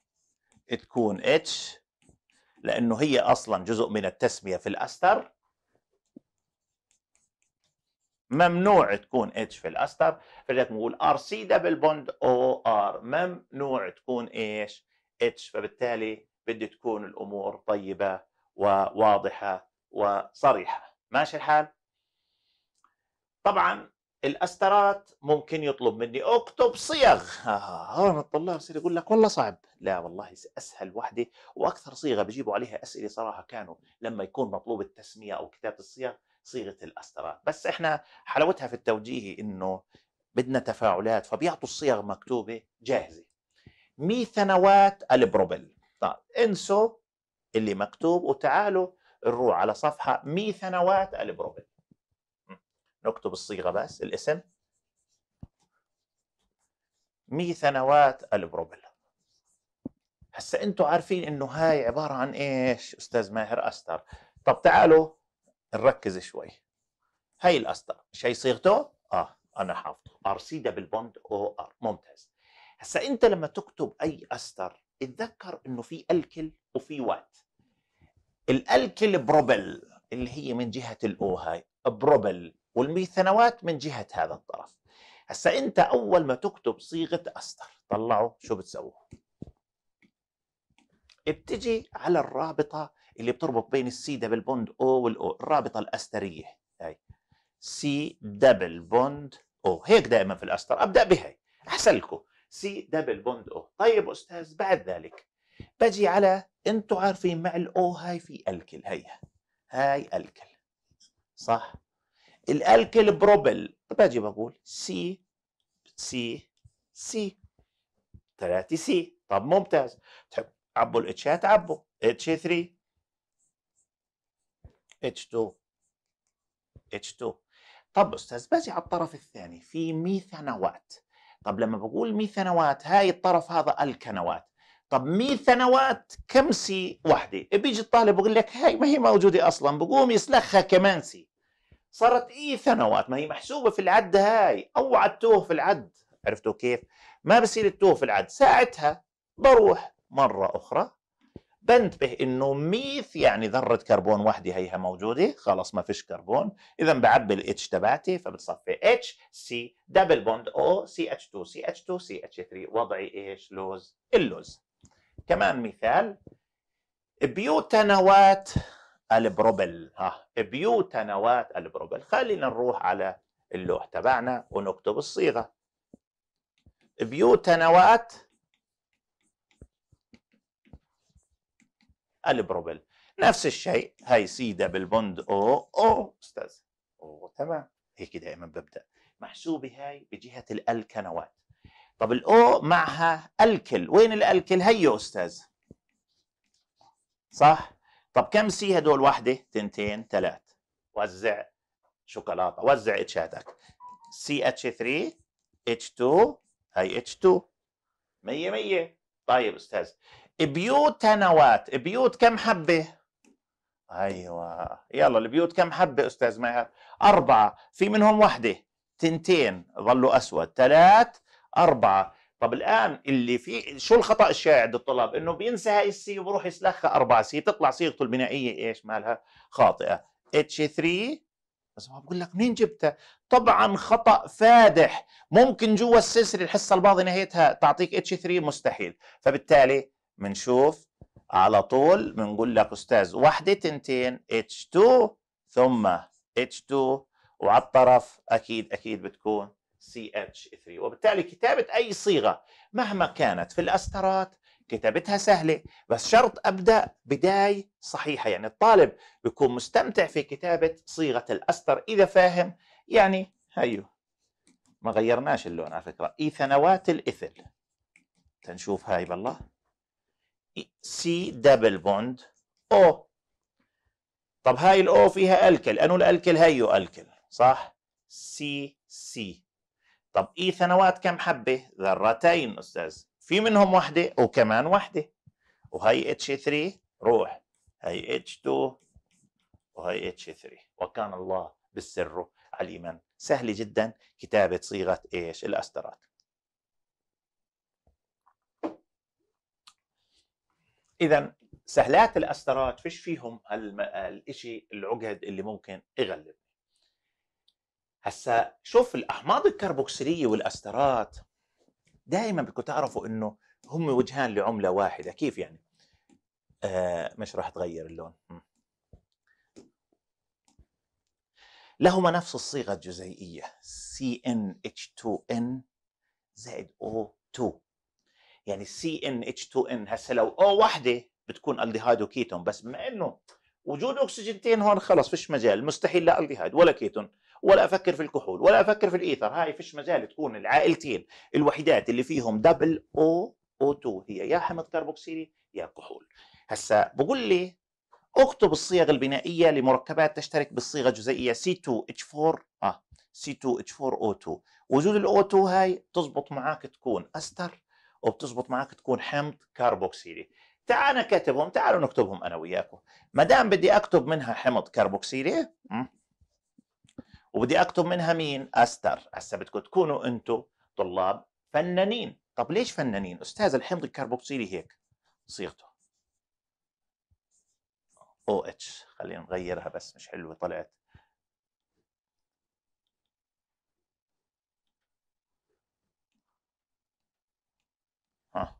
تكون اتش لانه هي اصلا جزء من التسميه في الاستر ممنوع تكون اتش في الاستر فلذلك نقول ار سي دبل بوند او ار ممنوع تكون ايش اتش فبالتالي بدي تكون الامور طيبه وواضحه وصريحه ماشي الحال طبعا الاسترات ممكن يطلب مني اكتب صيغ آه، هون الطلاب يصير يقول لك والله صعب لا والله اسهل وحده واكثر صيغه بجيبوا عليها اسئله صراحه كانوا لما يكون مطلوب التسميه او كتابه الصيغ صيغه الاسترات بس احنا حلاوتها في التوجيهي انه بدنا تفاعلات فبيعطوا الصيغ مكتوبه جاهزه ميثنوات البروبل طيب انسوا اللي مكتوب وتعالوا نروح على صفحه ميثنوات البروبل نكتب الصيغه بس الاسم 100 سنوات البروبل هسا انتم عارفين انه هاي عباره عن ايش استاذ ماهر استر طب تعالوا نركز شوي هاي الاستر شي صيغته اه انا حافظه ار سي دبل بوند او ار ممتاز هسا انت لما تكتب اي استر اتذكر انه في الكل وفي وات الالكل بروبل اللي هي من جهه الاو هاي بروبل والميثنوات من جهة هذا الطرف هسا أنت أول ما تكتب صيغة أستر طلعوا شو بتسووا بتجي على الرابطة اللي بتربط بين السي دبل بوند أو والأو الرابطة الأسترية هاي سي دبل بوند أو هيك دائما في الأستر أبدأ بهاي أحسن لكم سي دبل بوند أو طيب أستاذ بعد ذلك بجي على انتم عارفين مع الأو هاي في ألكل هي هاي ألكل صح الالكيل بروبل باجي بقول سي سي سي 3 سي طب ممتاز تحب عبوا الاتش عبوا اتش 3 اتش 2 اتش 2 طب استاذ باجي على الطرف الثاني في ميثانوات طب لما بقول ميثانوات هاي الطرف هذا الكنوات طب ميثانوات كم سي وحده إيه، بيجي الطالب بقول لك هاي ما هي موجوده اصلا بقوم يسلخها كمان سي صارت اي ثانوات ما هي محسوبه في العد هاي اوعى توه في العد عرفتوا كيف ما بصير التوه في العد ساعتها بروح مره اخرى بنتبه انه ميث يعني ذره كربون وحده هيها موجوده خلاص ما فيش كربون اذا بعبي الاتش تبعتي فبتصفي اتش سي دبل بوند او سي اتش 2 سي اتش 2 سي اتش 3 وضعي ايش لوز اللوز كمان مثال بيوتانوات البروبل ها بيوتنوات البروبل خلينا نروح على اللوح تبعنا ونكتب الصيغه بيوتنوات البروبل نفس الشيء هي سي بالبند او او استاذ او تمام هيك دائما ببدا محسوبه هاي بجهه الالكنوات طب الاو معها الكل وين الالكل هيو استاذ صح طب كم سي هدول وحده تنتين ثلاث وزع شوكولاته وزع اتشاتك سي اتش 3 اتش 2 هي اتش 2 100 100 طيب استاذ بيوت تنوات بيوت كم حبه ايوه يلا البيوت كم حبه استاذ ماهر اربعه في منهم وحده تنتين ظلوا اسود ثلاث اربعه طب الان اللي في شو الخطا الشائع عند الطلاب انه بينسى هاي السي وبروح يسلخها 4 سي تطلع صيغته البنائيه ايش مالها خاطئه اتش 3 بس ما بقول لك منين جبتها طبعا خطا فادح ممكن جوا السلسله الحصه الماضيه نهايتها تعطيك اتش 3 مستحيل فبالتالي بنشوف على طول بنقول لك استاذ واحده تنتين اتش 2 ثم اتش 2 وعلى الطرف اكيد اكيد بتكون CH3 وبالتالي كتابة أي صيغة مهما كانت في الأسترات كتابتها سهلة بس شرط أبدأ بداية صحيحة يعني الطالب بيكون مستمتع في كتابة صيغة الأستر إذا فاهم يعني هيو ما غيرناش اللون على فكرة إي ثنوات الإثل تنشوف هاي بالله سي دبل بوند أو طب هاي الأو فيها ألكل أنو الألكل هيو ألكل صح سي سي طب اي ثانوات كم حبه ذرتين استاذ في منهم وحده وكمان وحده وهي اتش 3 روح هي اتش 2 وهي اتش 3 وكان الله بالسر عليما سهله جدا كتابه صيغه ايش الاسترات اذا سهلات الاسترات فيش فيهم الشيء العقد اللي ممكن يغلب. هسا شوف الاحماض الكربوكسيليه والاسترات دائما بدكم تعرفوا انه هم وجهان لعمله واحده كيف يعني آه مش راح تغير اللون لهما نفس الصيغه الجزيئيه CnH2n زائد O2 يعني CnH2n هسه لو O وحده بتكون الديهايد وكيتون بس بما انه وجود اكسجينتين هون خلص فيش مجال مستحيل لا الديهايد ولا كيتون ولا افكر في الكحول ولا افكر في الايثر هاي فيش مجال تكون العائلتين الوحيدات اللي فيهم دبل او او 2 هي يا حمض كربوكسيلي يا كحول هسا بقول لي اكتب الصيغ البنائيه لمركبات تشترك بالصيغه الجزيئيه C2H4 اه C2H4O2 وجود الO2 هاي بتزبط معك تكون استر وبتزبط معك تكون حمض كربوكسيلي تعال انا كاتبهم تعالوا نكتبهم انا وياكم ما دام بدي اكتب منها حمض كربوكسيلي وبدي اكتب منها مين استر هسه بدكم تكونوا انتم طلاب فنانين طب ليش فنانين استاذ الحمض الكربوكسيلي هيك صيغته او اتش خلينا نغيرها بس مش حلوه طلعت ها آه.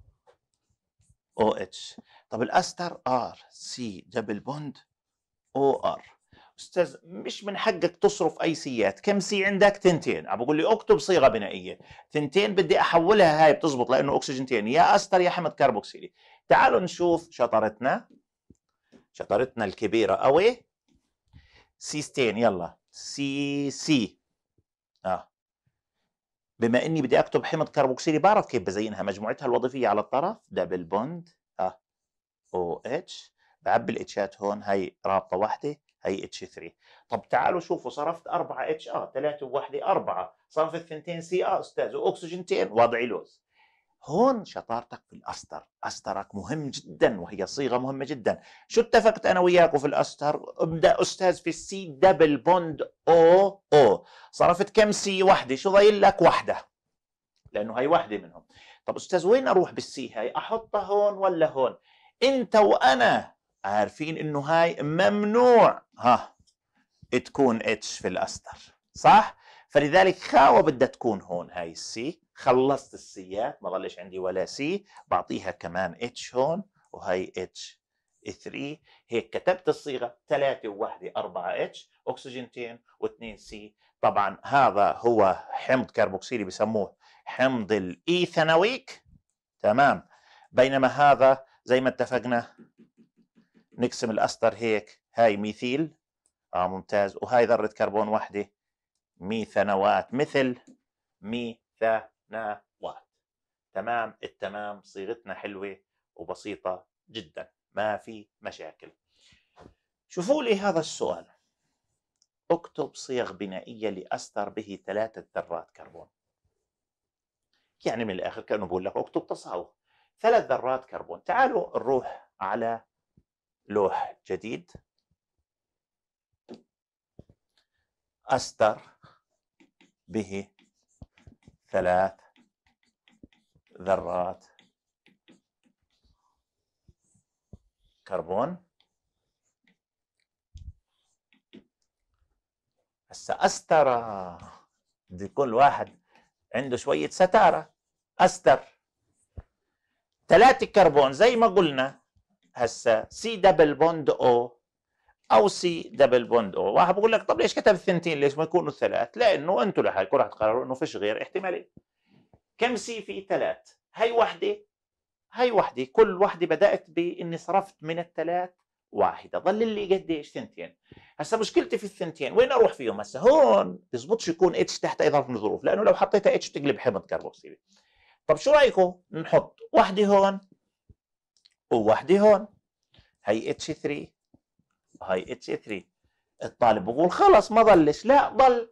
او اتش طب الاستر ار سي دبل بوند او ار استاذ مش من حقك تصرف اي سيات كم سي عندك تنتين عم بقول لي اكتب صيغه بنائيه تنتين بدي احولها هاي بتزبط لانه اكسجينتين يا استر يا حمض كربوكسيلي تعالوا نشوف شطرتنا شطرتنا الكبيره قوي سيستين يلا سي سي اه بما اني بدي اكتب حمض كربوكسيلي بعرف كيف بزينها مجموعتها الوظيفيه على الطرف دبل بوند اه او اتش بعبي الاتشات هون هي رابطه واحده اي اتش 3 طب تعالوا شوفوا صرفت 4 اتش ار ثلاثه بوحده اربعه صرفت اثنتين سي ار آه، استاذ واكسجينتين وضعي لوز هون شطارتك في الاستر استرك مهم جدا وهي صيغه مهمه جدا شو اتفقت انا وياكم في الاستر ابدا استاذ في السي دبل بوند او او صرفت كم سي وحده شو ضايل لك وحده لانه هي وحده منهم طب استاذ وين اروح بالسي هاي احطها هون ولا هون انت وانا عارفين انه هاي ممنوع ها تكون اتش في الاستر صح فلذلك خاوه بدها تكون هون هاي السي خلصت السيات ما ضلش عندي ولا سي بعطيها كمان اتش هون وهي اتش 3 هيك كتبت الصيغه 3 و1 4 اتش اكسجينتين و2 سي طبعا هذا هو حمض كربوكسيلي بسموه حمض الايثانويك تمام بينما هذا زي ما اتفقنا نقسم الاستر هيك هاي ميثيل اه ممتاز وهاي ذره كربون واحده ميثانوات مثل ميثانوات تمام التمام صيغتنا حلوه وبسيطه جدا ما في مشاكل شوفوا لي هذا السؤال اكتب صيغ بنائيه لاستر به ثلاثه ذرات كربون يعني من الاخر كانه بقول لك اكتب تصاوغ ثلاث ذرات كربون تعالوا نروح على لوح جديد أستر به ثلاث ذرات كربون هسه أستر بده يكون عنده شوية ستارة أستر ثلاثة كربون زي ما قلنا هسه سي دبل بوند او او سي دبل بوند او واحد بقول لك طب ليش كتب الثنتين ليش ما يكونوا الثلاث لانه انتم لحالكم راح تقرروا انه فيش غير احتمالين كم سي في ثلاث هي وحده هي وحده كل وحده بدات باني صرفت من الثلاث واحده ضل لي قديش ثنتين هسه مشكلتي في الثنتين وين اروح فيهم هسه هون بزبطش يكون اتش تحت اي ظرف من الظروف لانه لو حطيتها اتش بتقلب حمض كربوكسيلي طب شو رايكم نحط وحده هون ووحده هون هي اتش 3 هاي اتش 3 الطالب بقول خلص ما ضلش لا ضل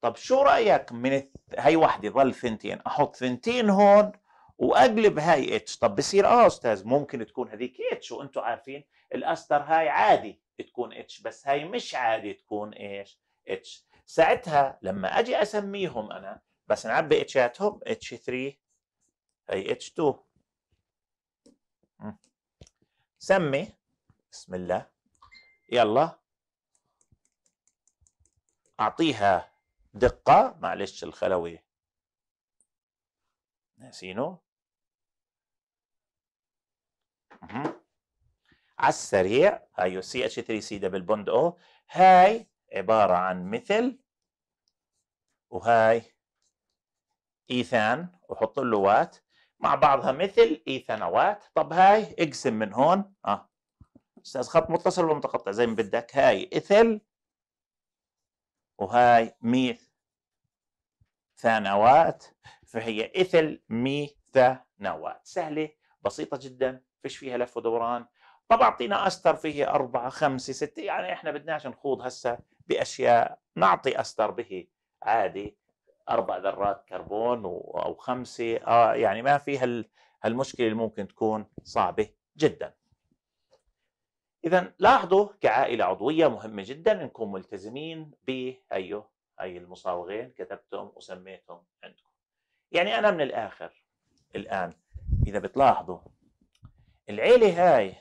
طب شو رايك من الث... هي وحده ضل ثنتين احط ثنتين هون واقلب هاي اتش طب بصير اه استاذ ممكن تكون هذيك اتش وانتم عارفين الاستر هاي عادي تكون اتش بس هاي مش عادي تكون ايش اتش ساعتها لما اجي اسميهم انا بس نعبي اتشاتهم اتش 3 هي اتش 2 سمي بسم الله يلا اعطيها دقه معلش الخلوي ناسينه على السريع هاي سي اتش 3 سي دبل بوند او هاي عباره عن مثل وهاي ايثان وحط له وات مع بعضها مثل اي e ثانوات طب هاي اقسم من هون اه استاذ خط متصل ولا متقطع زي ما بدك هاي اثل وهاي ميث ثانوات فهي اثل ميثانوات سهله بسيطه جدا فيش فيها لف ودوران طب اعطينا استر فيه أربعة خمسة ستة يعني احنا بدناش نخوض هسه باشياء نعطي استر به عادي اربع ذرات كربون او خمسه آه يعني ما في هالمشكله اللي ممكن تكون صعبه جدا. اذا لاحظوا كعائله عضويه مهمه جدا نكون ملتزمين ايوه اي المصاوغين كتبتهم وسميتهم عندكم. يعني انا من الاخر الان اذا بتلاحظوا العيله هاي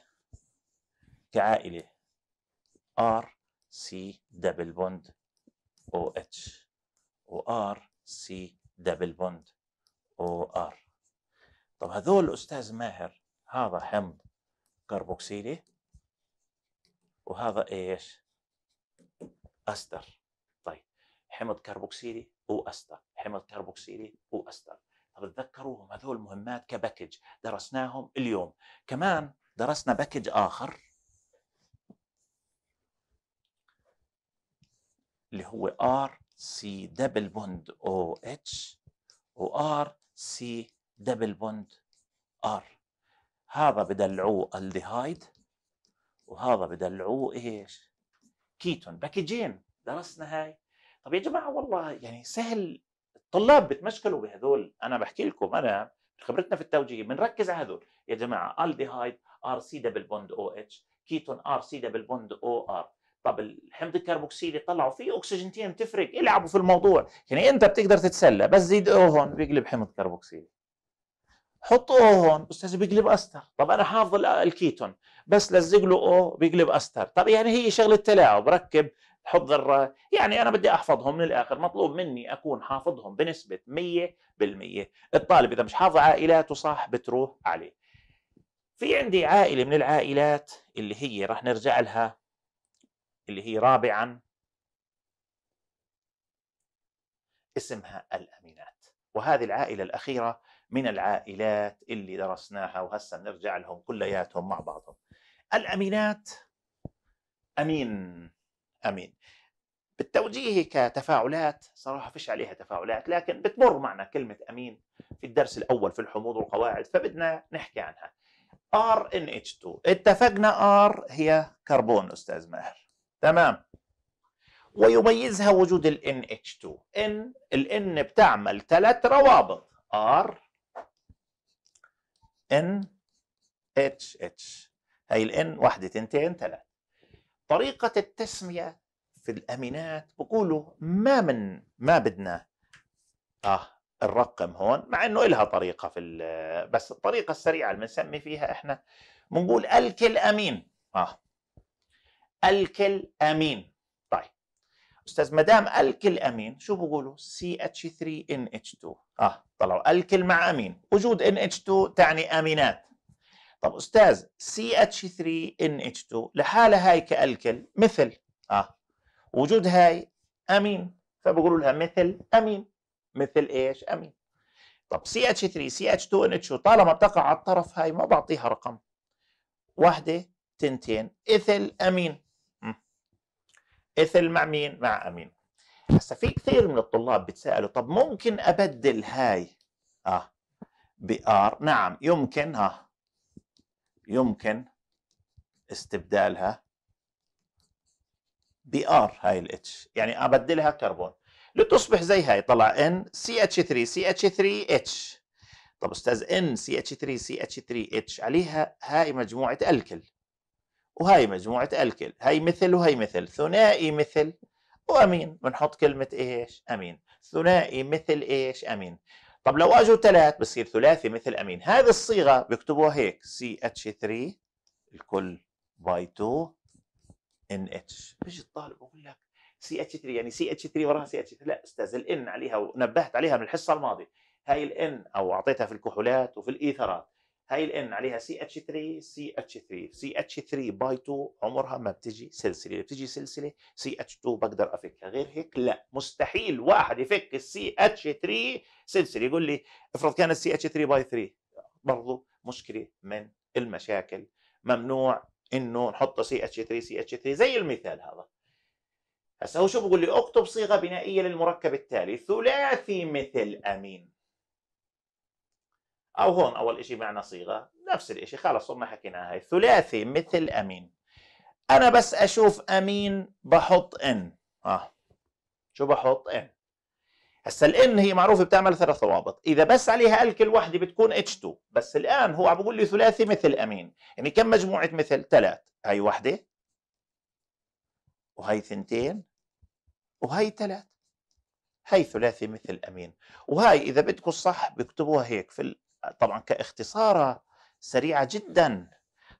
كعائله ار سي دبل بوند او اتش و سي دبل بوند او ار طب هذول استاذ ماهر هذا حمض كربوكسيلي وهذا ايش؟ استر طيب حمض كربوكسيلي واستر حمض كربوكسيلي واستر طب تذكروهم هذول مهمات كباكج درسناهم اليوم كمان درسنا باكج اخر اللي هو ار سي دبل بوند او اتش وار سي دبل بوند ار هذا بدلعوه الديهايد وهذا بدلعوه ايش؟ كيتون باكجين درسنا هاي طب يا جماعه والله يعني سهل الطلاب بتمشكلوا بهذول انا بحكي لكم انا خبرتنا في التوجيه بنركز على هذول يا جماعه الديهايد ار سي دبل بوند او اتش كيتون ار سي دبل بوند او ار طب الحمض الكربوكسيلي طلعوا فيه اكسجينتين تفرق العبوا في الموضوع يعني انت بتقدر تتسلى بس زيد او هون بيقلب حمض كربوكسيلي حط او هون استاذ بيقلب استر طب انا حافظ الكيتون بس لزق له او بيقلب استر طب يعني هي شغله تلاعب ركب حط ذرات يعني انا بدي احفظهم من الاخر مطلوب مني اكون حافظهم بنسبه 100% الطالب اذا مش حافظ عائلاته صح بتروح عليه في عندي عائله من العائلات اللي هي رح نرجع لها اللي هي رابعا اسمها الأمينات وهذه العائلة الأخيرة من العائلات اللي درسناها وهسا نرجع لهم كلياتهم مع بعضهم الأمينات أمين أمين بالتوجيه كتفاعلات صراحة فيش عليها تفاعلات لكن بتمر معنا كلمة أمين في الدرس الأول في الحموض والقواعد فبدنا نحكي عنها RNH2 اتفقنا R هي كربون أستاذ ماهر تمام ويميزها وجود ال NH2 N ال N بتعمل ثلاث روابط R N H H هي ال N واحدة تنتين ثلاث طريقة التسمية في الأمينات بقولوا ما من ما بدنا آه الرقم هون مع انه لها طريقة في بس الطريقة السريعة اللي بنسمي فيها احنا بنقول الكل امين اه الكل امين طيب استاذ ما دام الكل امين شو بقولوا سي اتش 3 ان اتش 2 اه طلعوا الكل مع امين وجود ان اتش 2 تعني امينات طب استاذ سي اتش 3 ان اتش 2 لحالها هاي كالكل مثل اه وجود هاي امين فبقولوا لها مثل امين مثل ايش امين طب سي اتش 3 سي اتش 2 ان اتش 2 طالما تقع على الطرف هاي ما بعطيها رقم واحده تنتين اثل امين اثل مع مين؟ مع امين هسا في كثير من الطلاب بتسالوا طب ممكن ابدل هاي اه بار نعم يمكن ها آه. يمكن استبدالها بار هاي الاتش يعني ابدلها كربون لتصبح زي هاي طلع ان سي اتش 3 سي اتش 3 اتش طب استاذ ان سي اتش 3 سي اتش 3 اتش عليها هاي مجموعه الكل وهاي مجموعة الكل هاي مثل وهي مثل ثنائي مثل وامين بنحط كلمة ايش امين ثنائي مثل ايش امين طب لو اجوا ثلاث بصير ثلاثي مثل امين هذه الصيغة بيكتبوها هيك سي اتش 3 الكل باي 2 ان اتش بيجي الطالب بقول لك سي اتش 3 يعني سي اتش 3 وراها سي اتش 3 لا استاذ الان عليها ونبهت عليها من الحصة الماضية هاي الان او اعطيتها في الكحولات وفي الايثرات هاي الان عليها سي اتش 3 سي اتش 3 سي اتش 3 باي 2 عمرها ما بتجي سلسله اللي بتجي سلسله سي اتش 2 بقدر افكها غير هيك لا مستحيل واحد يفك السي اتش 3 سلسله يقول لي افرض كانت سي اتش 3 باي 3 برضه مشكله من المشاكل ممنوع انه نحط سي اتش 3 سي اتش 3 زي المثال هذا هسه هو شو بقول لي اكتب صيغه بنائيه للمركب التالي ثلاثي مثل امين او هون اول شيء معنا صيغه نفس الشيء خلص صرنا حكيناها هاي ثلاثي مثل امين انا بس اشوف امين بحط ان اه شو بحط ان هسا الان هي معروفه بتعمل ثلاث ضوابط اذا بس عليها ألك الوحدة بتكون H2 بس الان هو عم بقول لي ثلاثي مثل امين يعني كم مجموعه مثل ثلاث هاي وحده وهي ثنتين وهي ثلاث هاي ثلاثي مثل امين وهاي اذا بدكم الصح بكتبوها هيك في طبعا كاختصاره سريعه جدا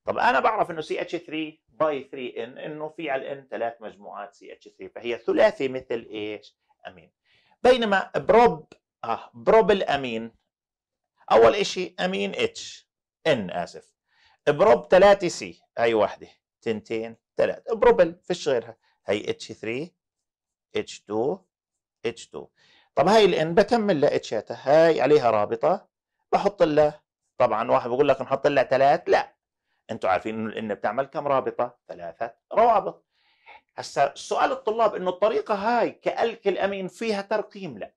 طب انا بعرف انه سي اتش 3 باي 3 ان انه في على الان ثلاث مجموعات سي اتش 3 فهي ثلاثي مثل ايش؟ امين بينما بروب اه بروب الامين اول شيء امين اتش ان اسف بروب 3 سي هي وحده تنتين ثلاث بروبل فيش غيرها هي اتش 3 اتش 2 اتش 2 طب هاي الان بكمل لاتشاتها هاي عليها رابطه احط له طبعا واحد بيقول لك نحط له ثلاث لا انتم عارفين انه الان بتعمل كم رابطه؟ ثلاثه روابط هسا سؤال الطلاب انه الطريقه هاي كالك الامين فيها ترقيم لا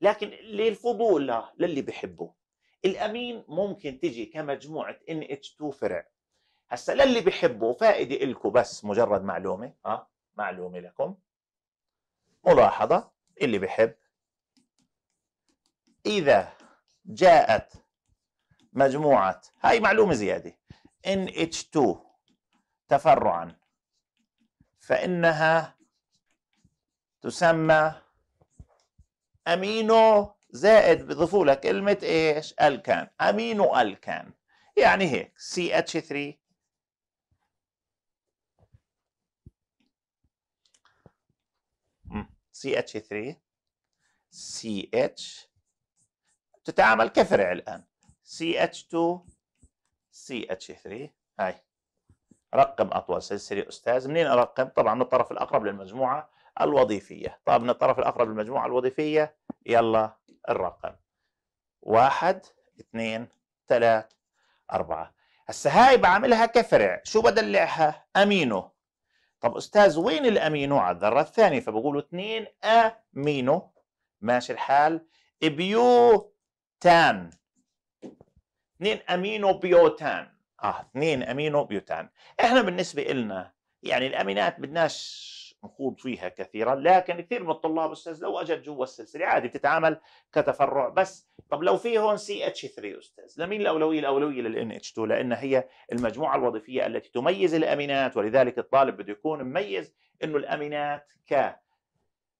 لكن للفضول لا للي بحبه الامين ممكن تجي كمجموعه ان اتش 2 فرع هسا للي بحبه فائده لكم بس مجرد معلومه اه معلومه لكم ملاحظه اللي بحب اذا جاءت مجموعة هاي معلومة زيادة NH2 تفرعا فإنها تسمى أمينو زائد بضيفوا لك كلمة ايش؟ الكان، امينو الكان. يعني هيك ch 3 ch 3 ch تتعامل كفرع الان الآن CH2 CH3 هاي رقم أطول سلسلة أستاذ منين أرقم؟ طبعا من الطرف الأقرب للمجموعة الوظيفية طب من الطرف الأقرب للمجموعة الوظيفية يلا الرقم واحد اثنين ثلاث أربعة هسا هاي بعملها كفرع شو بدلعها؟ أمينو طب أستاذ وين الأمينو على الذرة الثانية فبقولوا اثنين أمينو ماشي الحال بيو تان اثنين امينو بيوتان اه اثنين امينو بيوتان احنا بالنسبه لنا يعني الامينات بدناش نخوض فيها كثيرا لكن كثير من الطلاب استاذ لو اجت جوا السلسله عادي بتتعامل كتفرع بس طب لو في هون سي اتش 3 استاذ لمين الاولويه الاولويه للان اتش 2 لان هي المجموعه الوظيفيه التي تميز الامينات ولذلك الطالب بده يكون مميز انه الامينات ك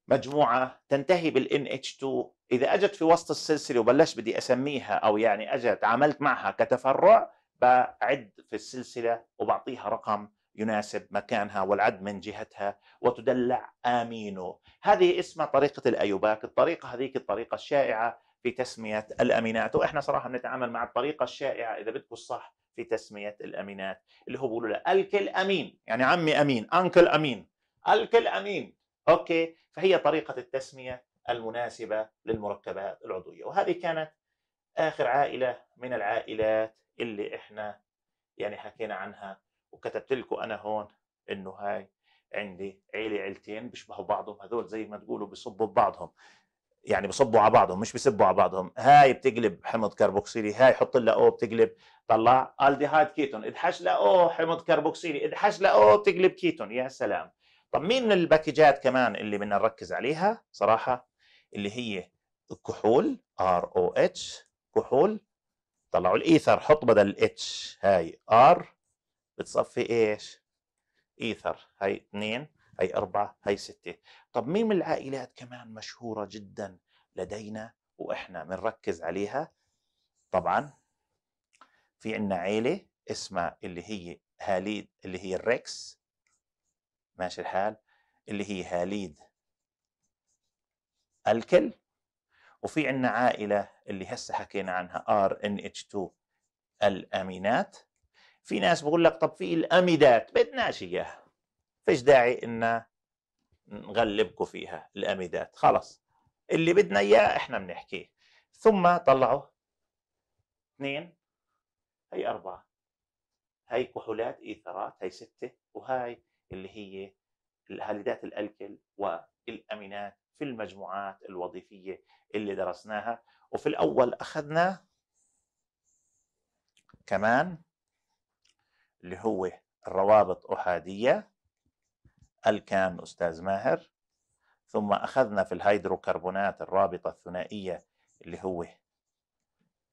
مجموعه تنتهي بالان اتش 2 اذا اجت في وسط السلسله وبلشت بدي اسميها او يعني اجت عملت معها كتفرع بعد في السلسله وبعطيها رقم يناسب مكانها والعد من جهتها وتدلع امينو هذه اسمها طريقه الايوباك الطريقه هذيك الطريقه الشائعه في تسميه الامينات واحنا صراحه بنتعامل مع الطريقه الشائعه اذا بدكم الصح في تسميه الامينات اللي هو بيقولوا لها الكل امين يعني عمي امين انكل امين الكل امين اوكي فهي طريقه التسميه المناسبه للمركبات العضويه وهذه كانت اخر عائله من العائلات اللي احنا يعني حكينا عنها وكتبت لكم انا هون انه هاي عندي عيله عيلتين بيشبهوا بعضهم هذول زي ما تقولوا بيصبوا ببعضهم يعني بصبوا على بعضهم مش بيسبوا على بعضهم هاي بتقلب حمض كربوكسيلي هاي حط لها او بتقلب طلع الديهايد كيتون ادحش لها او حمض كربوكسيلي ادحش لها او بتقلب كيتون يا سلام طب مين الباكجات كمان اللي بدنا نركز عليها صراحه اللي هي الكحول ار او اتش كحول طلعوا الايثر حط بدل اتش هاي ار بتصفي ايش ايثر هاي اثنين هاي أربعة هاي ستة طب مين من العائلات كمان مشهورة جدا لدينا وإحنا بنركز عليها طبعا في عنا عيلة اسمها اللي هي هاليد اللي هي الريكس ماشي الحال اللي هي هاليد الكل وفي عندنا عائلة اللي هسه حكينا عنها ار ان اتش 2 الأمينات في ناس بقول لك طب في الأميدات بدناش إياها فيش داعي إن نغلبكم فيها الأميدات خلص اللي بدنا إياه إحنا بنحكيه ثم طلعوا اثنين هي أربعة هي كحولات إيثارات هي ستة وهاي اللي هي الهالدات الالكل والامينات في المجموعات الوظيفيه اللي درسناها وفي الاول اخذنا كمان اللي هو الروابط احاديه الكان استاذ ماهر ثم اخذنا في الهيدروكربونات الرابطه الثنائيه اللي هو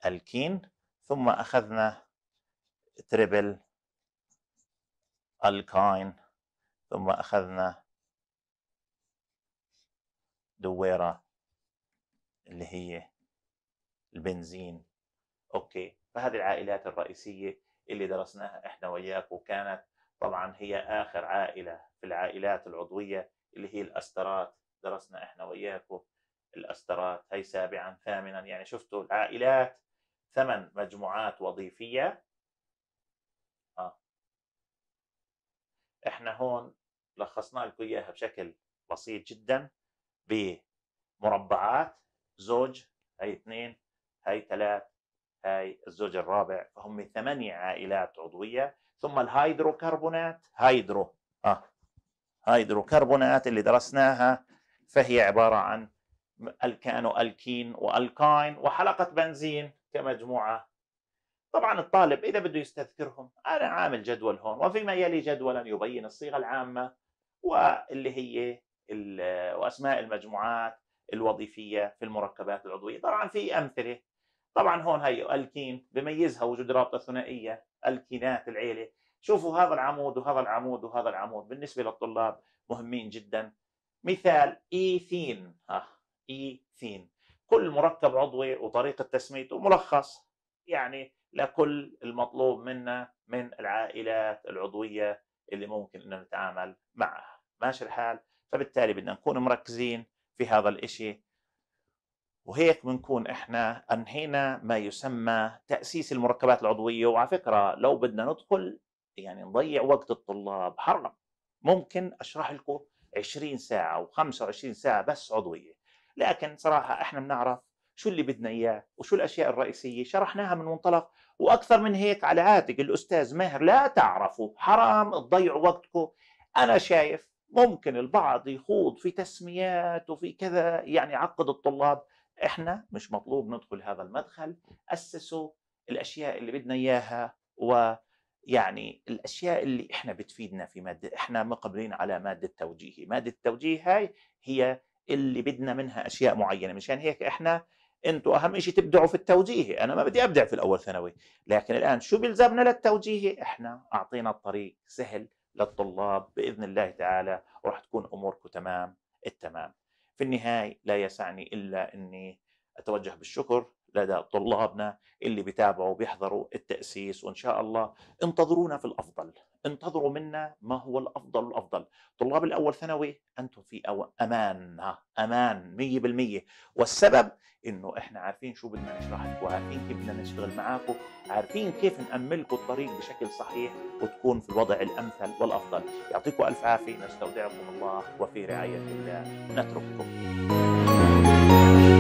الكين ثم اخذنا تريبل الكاين ثم أخذنا دويرة اللي هي البنزين أوكي فهذه العائلات الرئيسية اللي درسناها إحنا وياك وكانت طبعا هي آخر عائلة في العائلات العضوية اللي هي الأسترات درسنا إحنا وياك الأسترات هي سابعا ثامنا يعني شفتوا العائلات ثمان مجموعات وظيفية آه. إحنا هون لخصنا لكم اياها بشكل بسيط جدا بمربعات زوج هي اثنين هي ثلاث هاي الزوج الرابع فهم ثمانية عائلات عضوية ثم الهيدروكربونات هيدرو آه. هيدروكربونات اللي درسناها فهي عبارة عن الكان والكين والكاين وحلقة بنزين كمجموعة طبعا الطالب إذا بده يستذكرهم أنا عامل جدول هون وفيما يلي جدولا يبين الصيغة العامة واللي هي واسماء المجموعات الوظيفيه في المركبات العضويه، طبعا في امثله طبعا هون هي الكين بميزها وجود رابطه ثنائيه الكينات العيله، شوفوا هذا العمود وهذا العمود وهذا العمود بالنسبه للطلاب مهمين جدا. مثال ايثين ها ايثين كل مركب عضوي وطريقه تسميته ملخص يعني لكل المطلوب منا من العائلات العضويه اللي ممكن ان نتعامل معها. ماشي الحال فبالتالي بدنا نكون مركزين في هذا الإشي وهيك بنكون احنا انهينا ما يسمى تاسيس المركبات العضويه وعلى فكره لو بدنا ندخل يعني نضيع وقت الطلاب حرام ممكن اشرح لكم 20 ساعه و25 ساعه بس عضويه لكن صراحه احنا بنعرف شو اللي بدنا اياه وشو الاشياء الرئيسيه شرحناها من منطلق واكثر من هيك على عاتق الاستاذ ماهر لا تعرفوا حرام تضيعوا وقتكم انا شايف ممكن البعض يخوض في تسميات وفي كذا يعني يعقد الطلاب احنا مش مطلوب ندخل هذا المدخل اسسوا الاشياء اللي بدنا اياها ويعني الاشياء اللي احنا بتفيدنا في ماده احنا مقبلين على ماده توجيهي ماده التوجيه هاي هي اللي بدنا منها اشياء معينه مشان هيك احنا انتم اهم شيء تبدعوا في التوجيهي انا ما بدي ابدع في الاول ثانوي لكن الان شو بيلزمنا للتوجيهي احنا اعطينا الطريق سهل للطلاب باذن الله تعالى وراح تكون اموركم تمام التمام. في النهايه لا يسعني الا اني اتوجه بالشكر لدى طلابنا اللي بيتابعوا وبيحضروا التاسيس وان شاء الله انتظرونا في الافضل. انتظروا منا ما هو الافضل الافضل طلاب الاول ثانوي انتم في أو امان امان 100% والسبب انه احنا عارفين شو بدنا نشرح لكم عارفين كيف بدنا نشتغل معاكم عارفين كيف ناملكم الطريق بشكل صحيح وتكون في الوضع الامثل والافضل يعطيكم الف عافيه نستودعكم الله وفي رعايه الله نترككم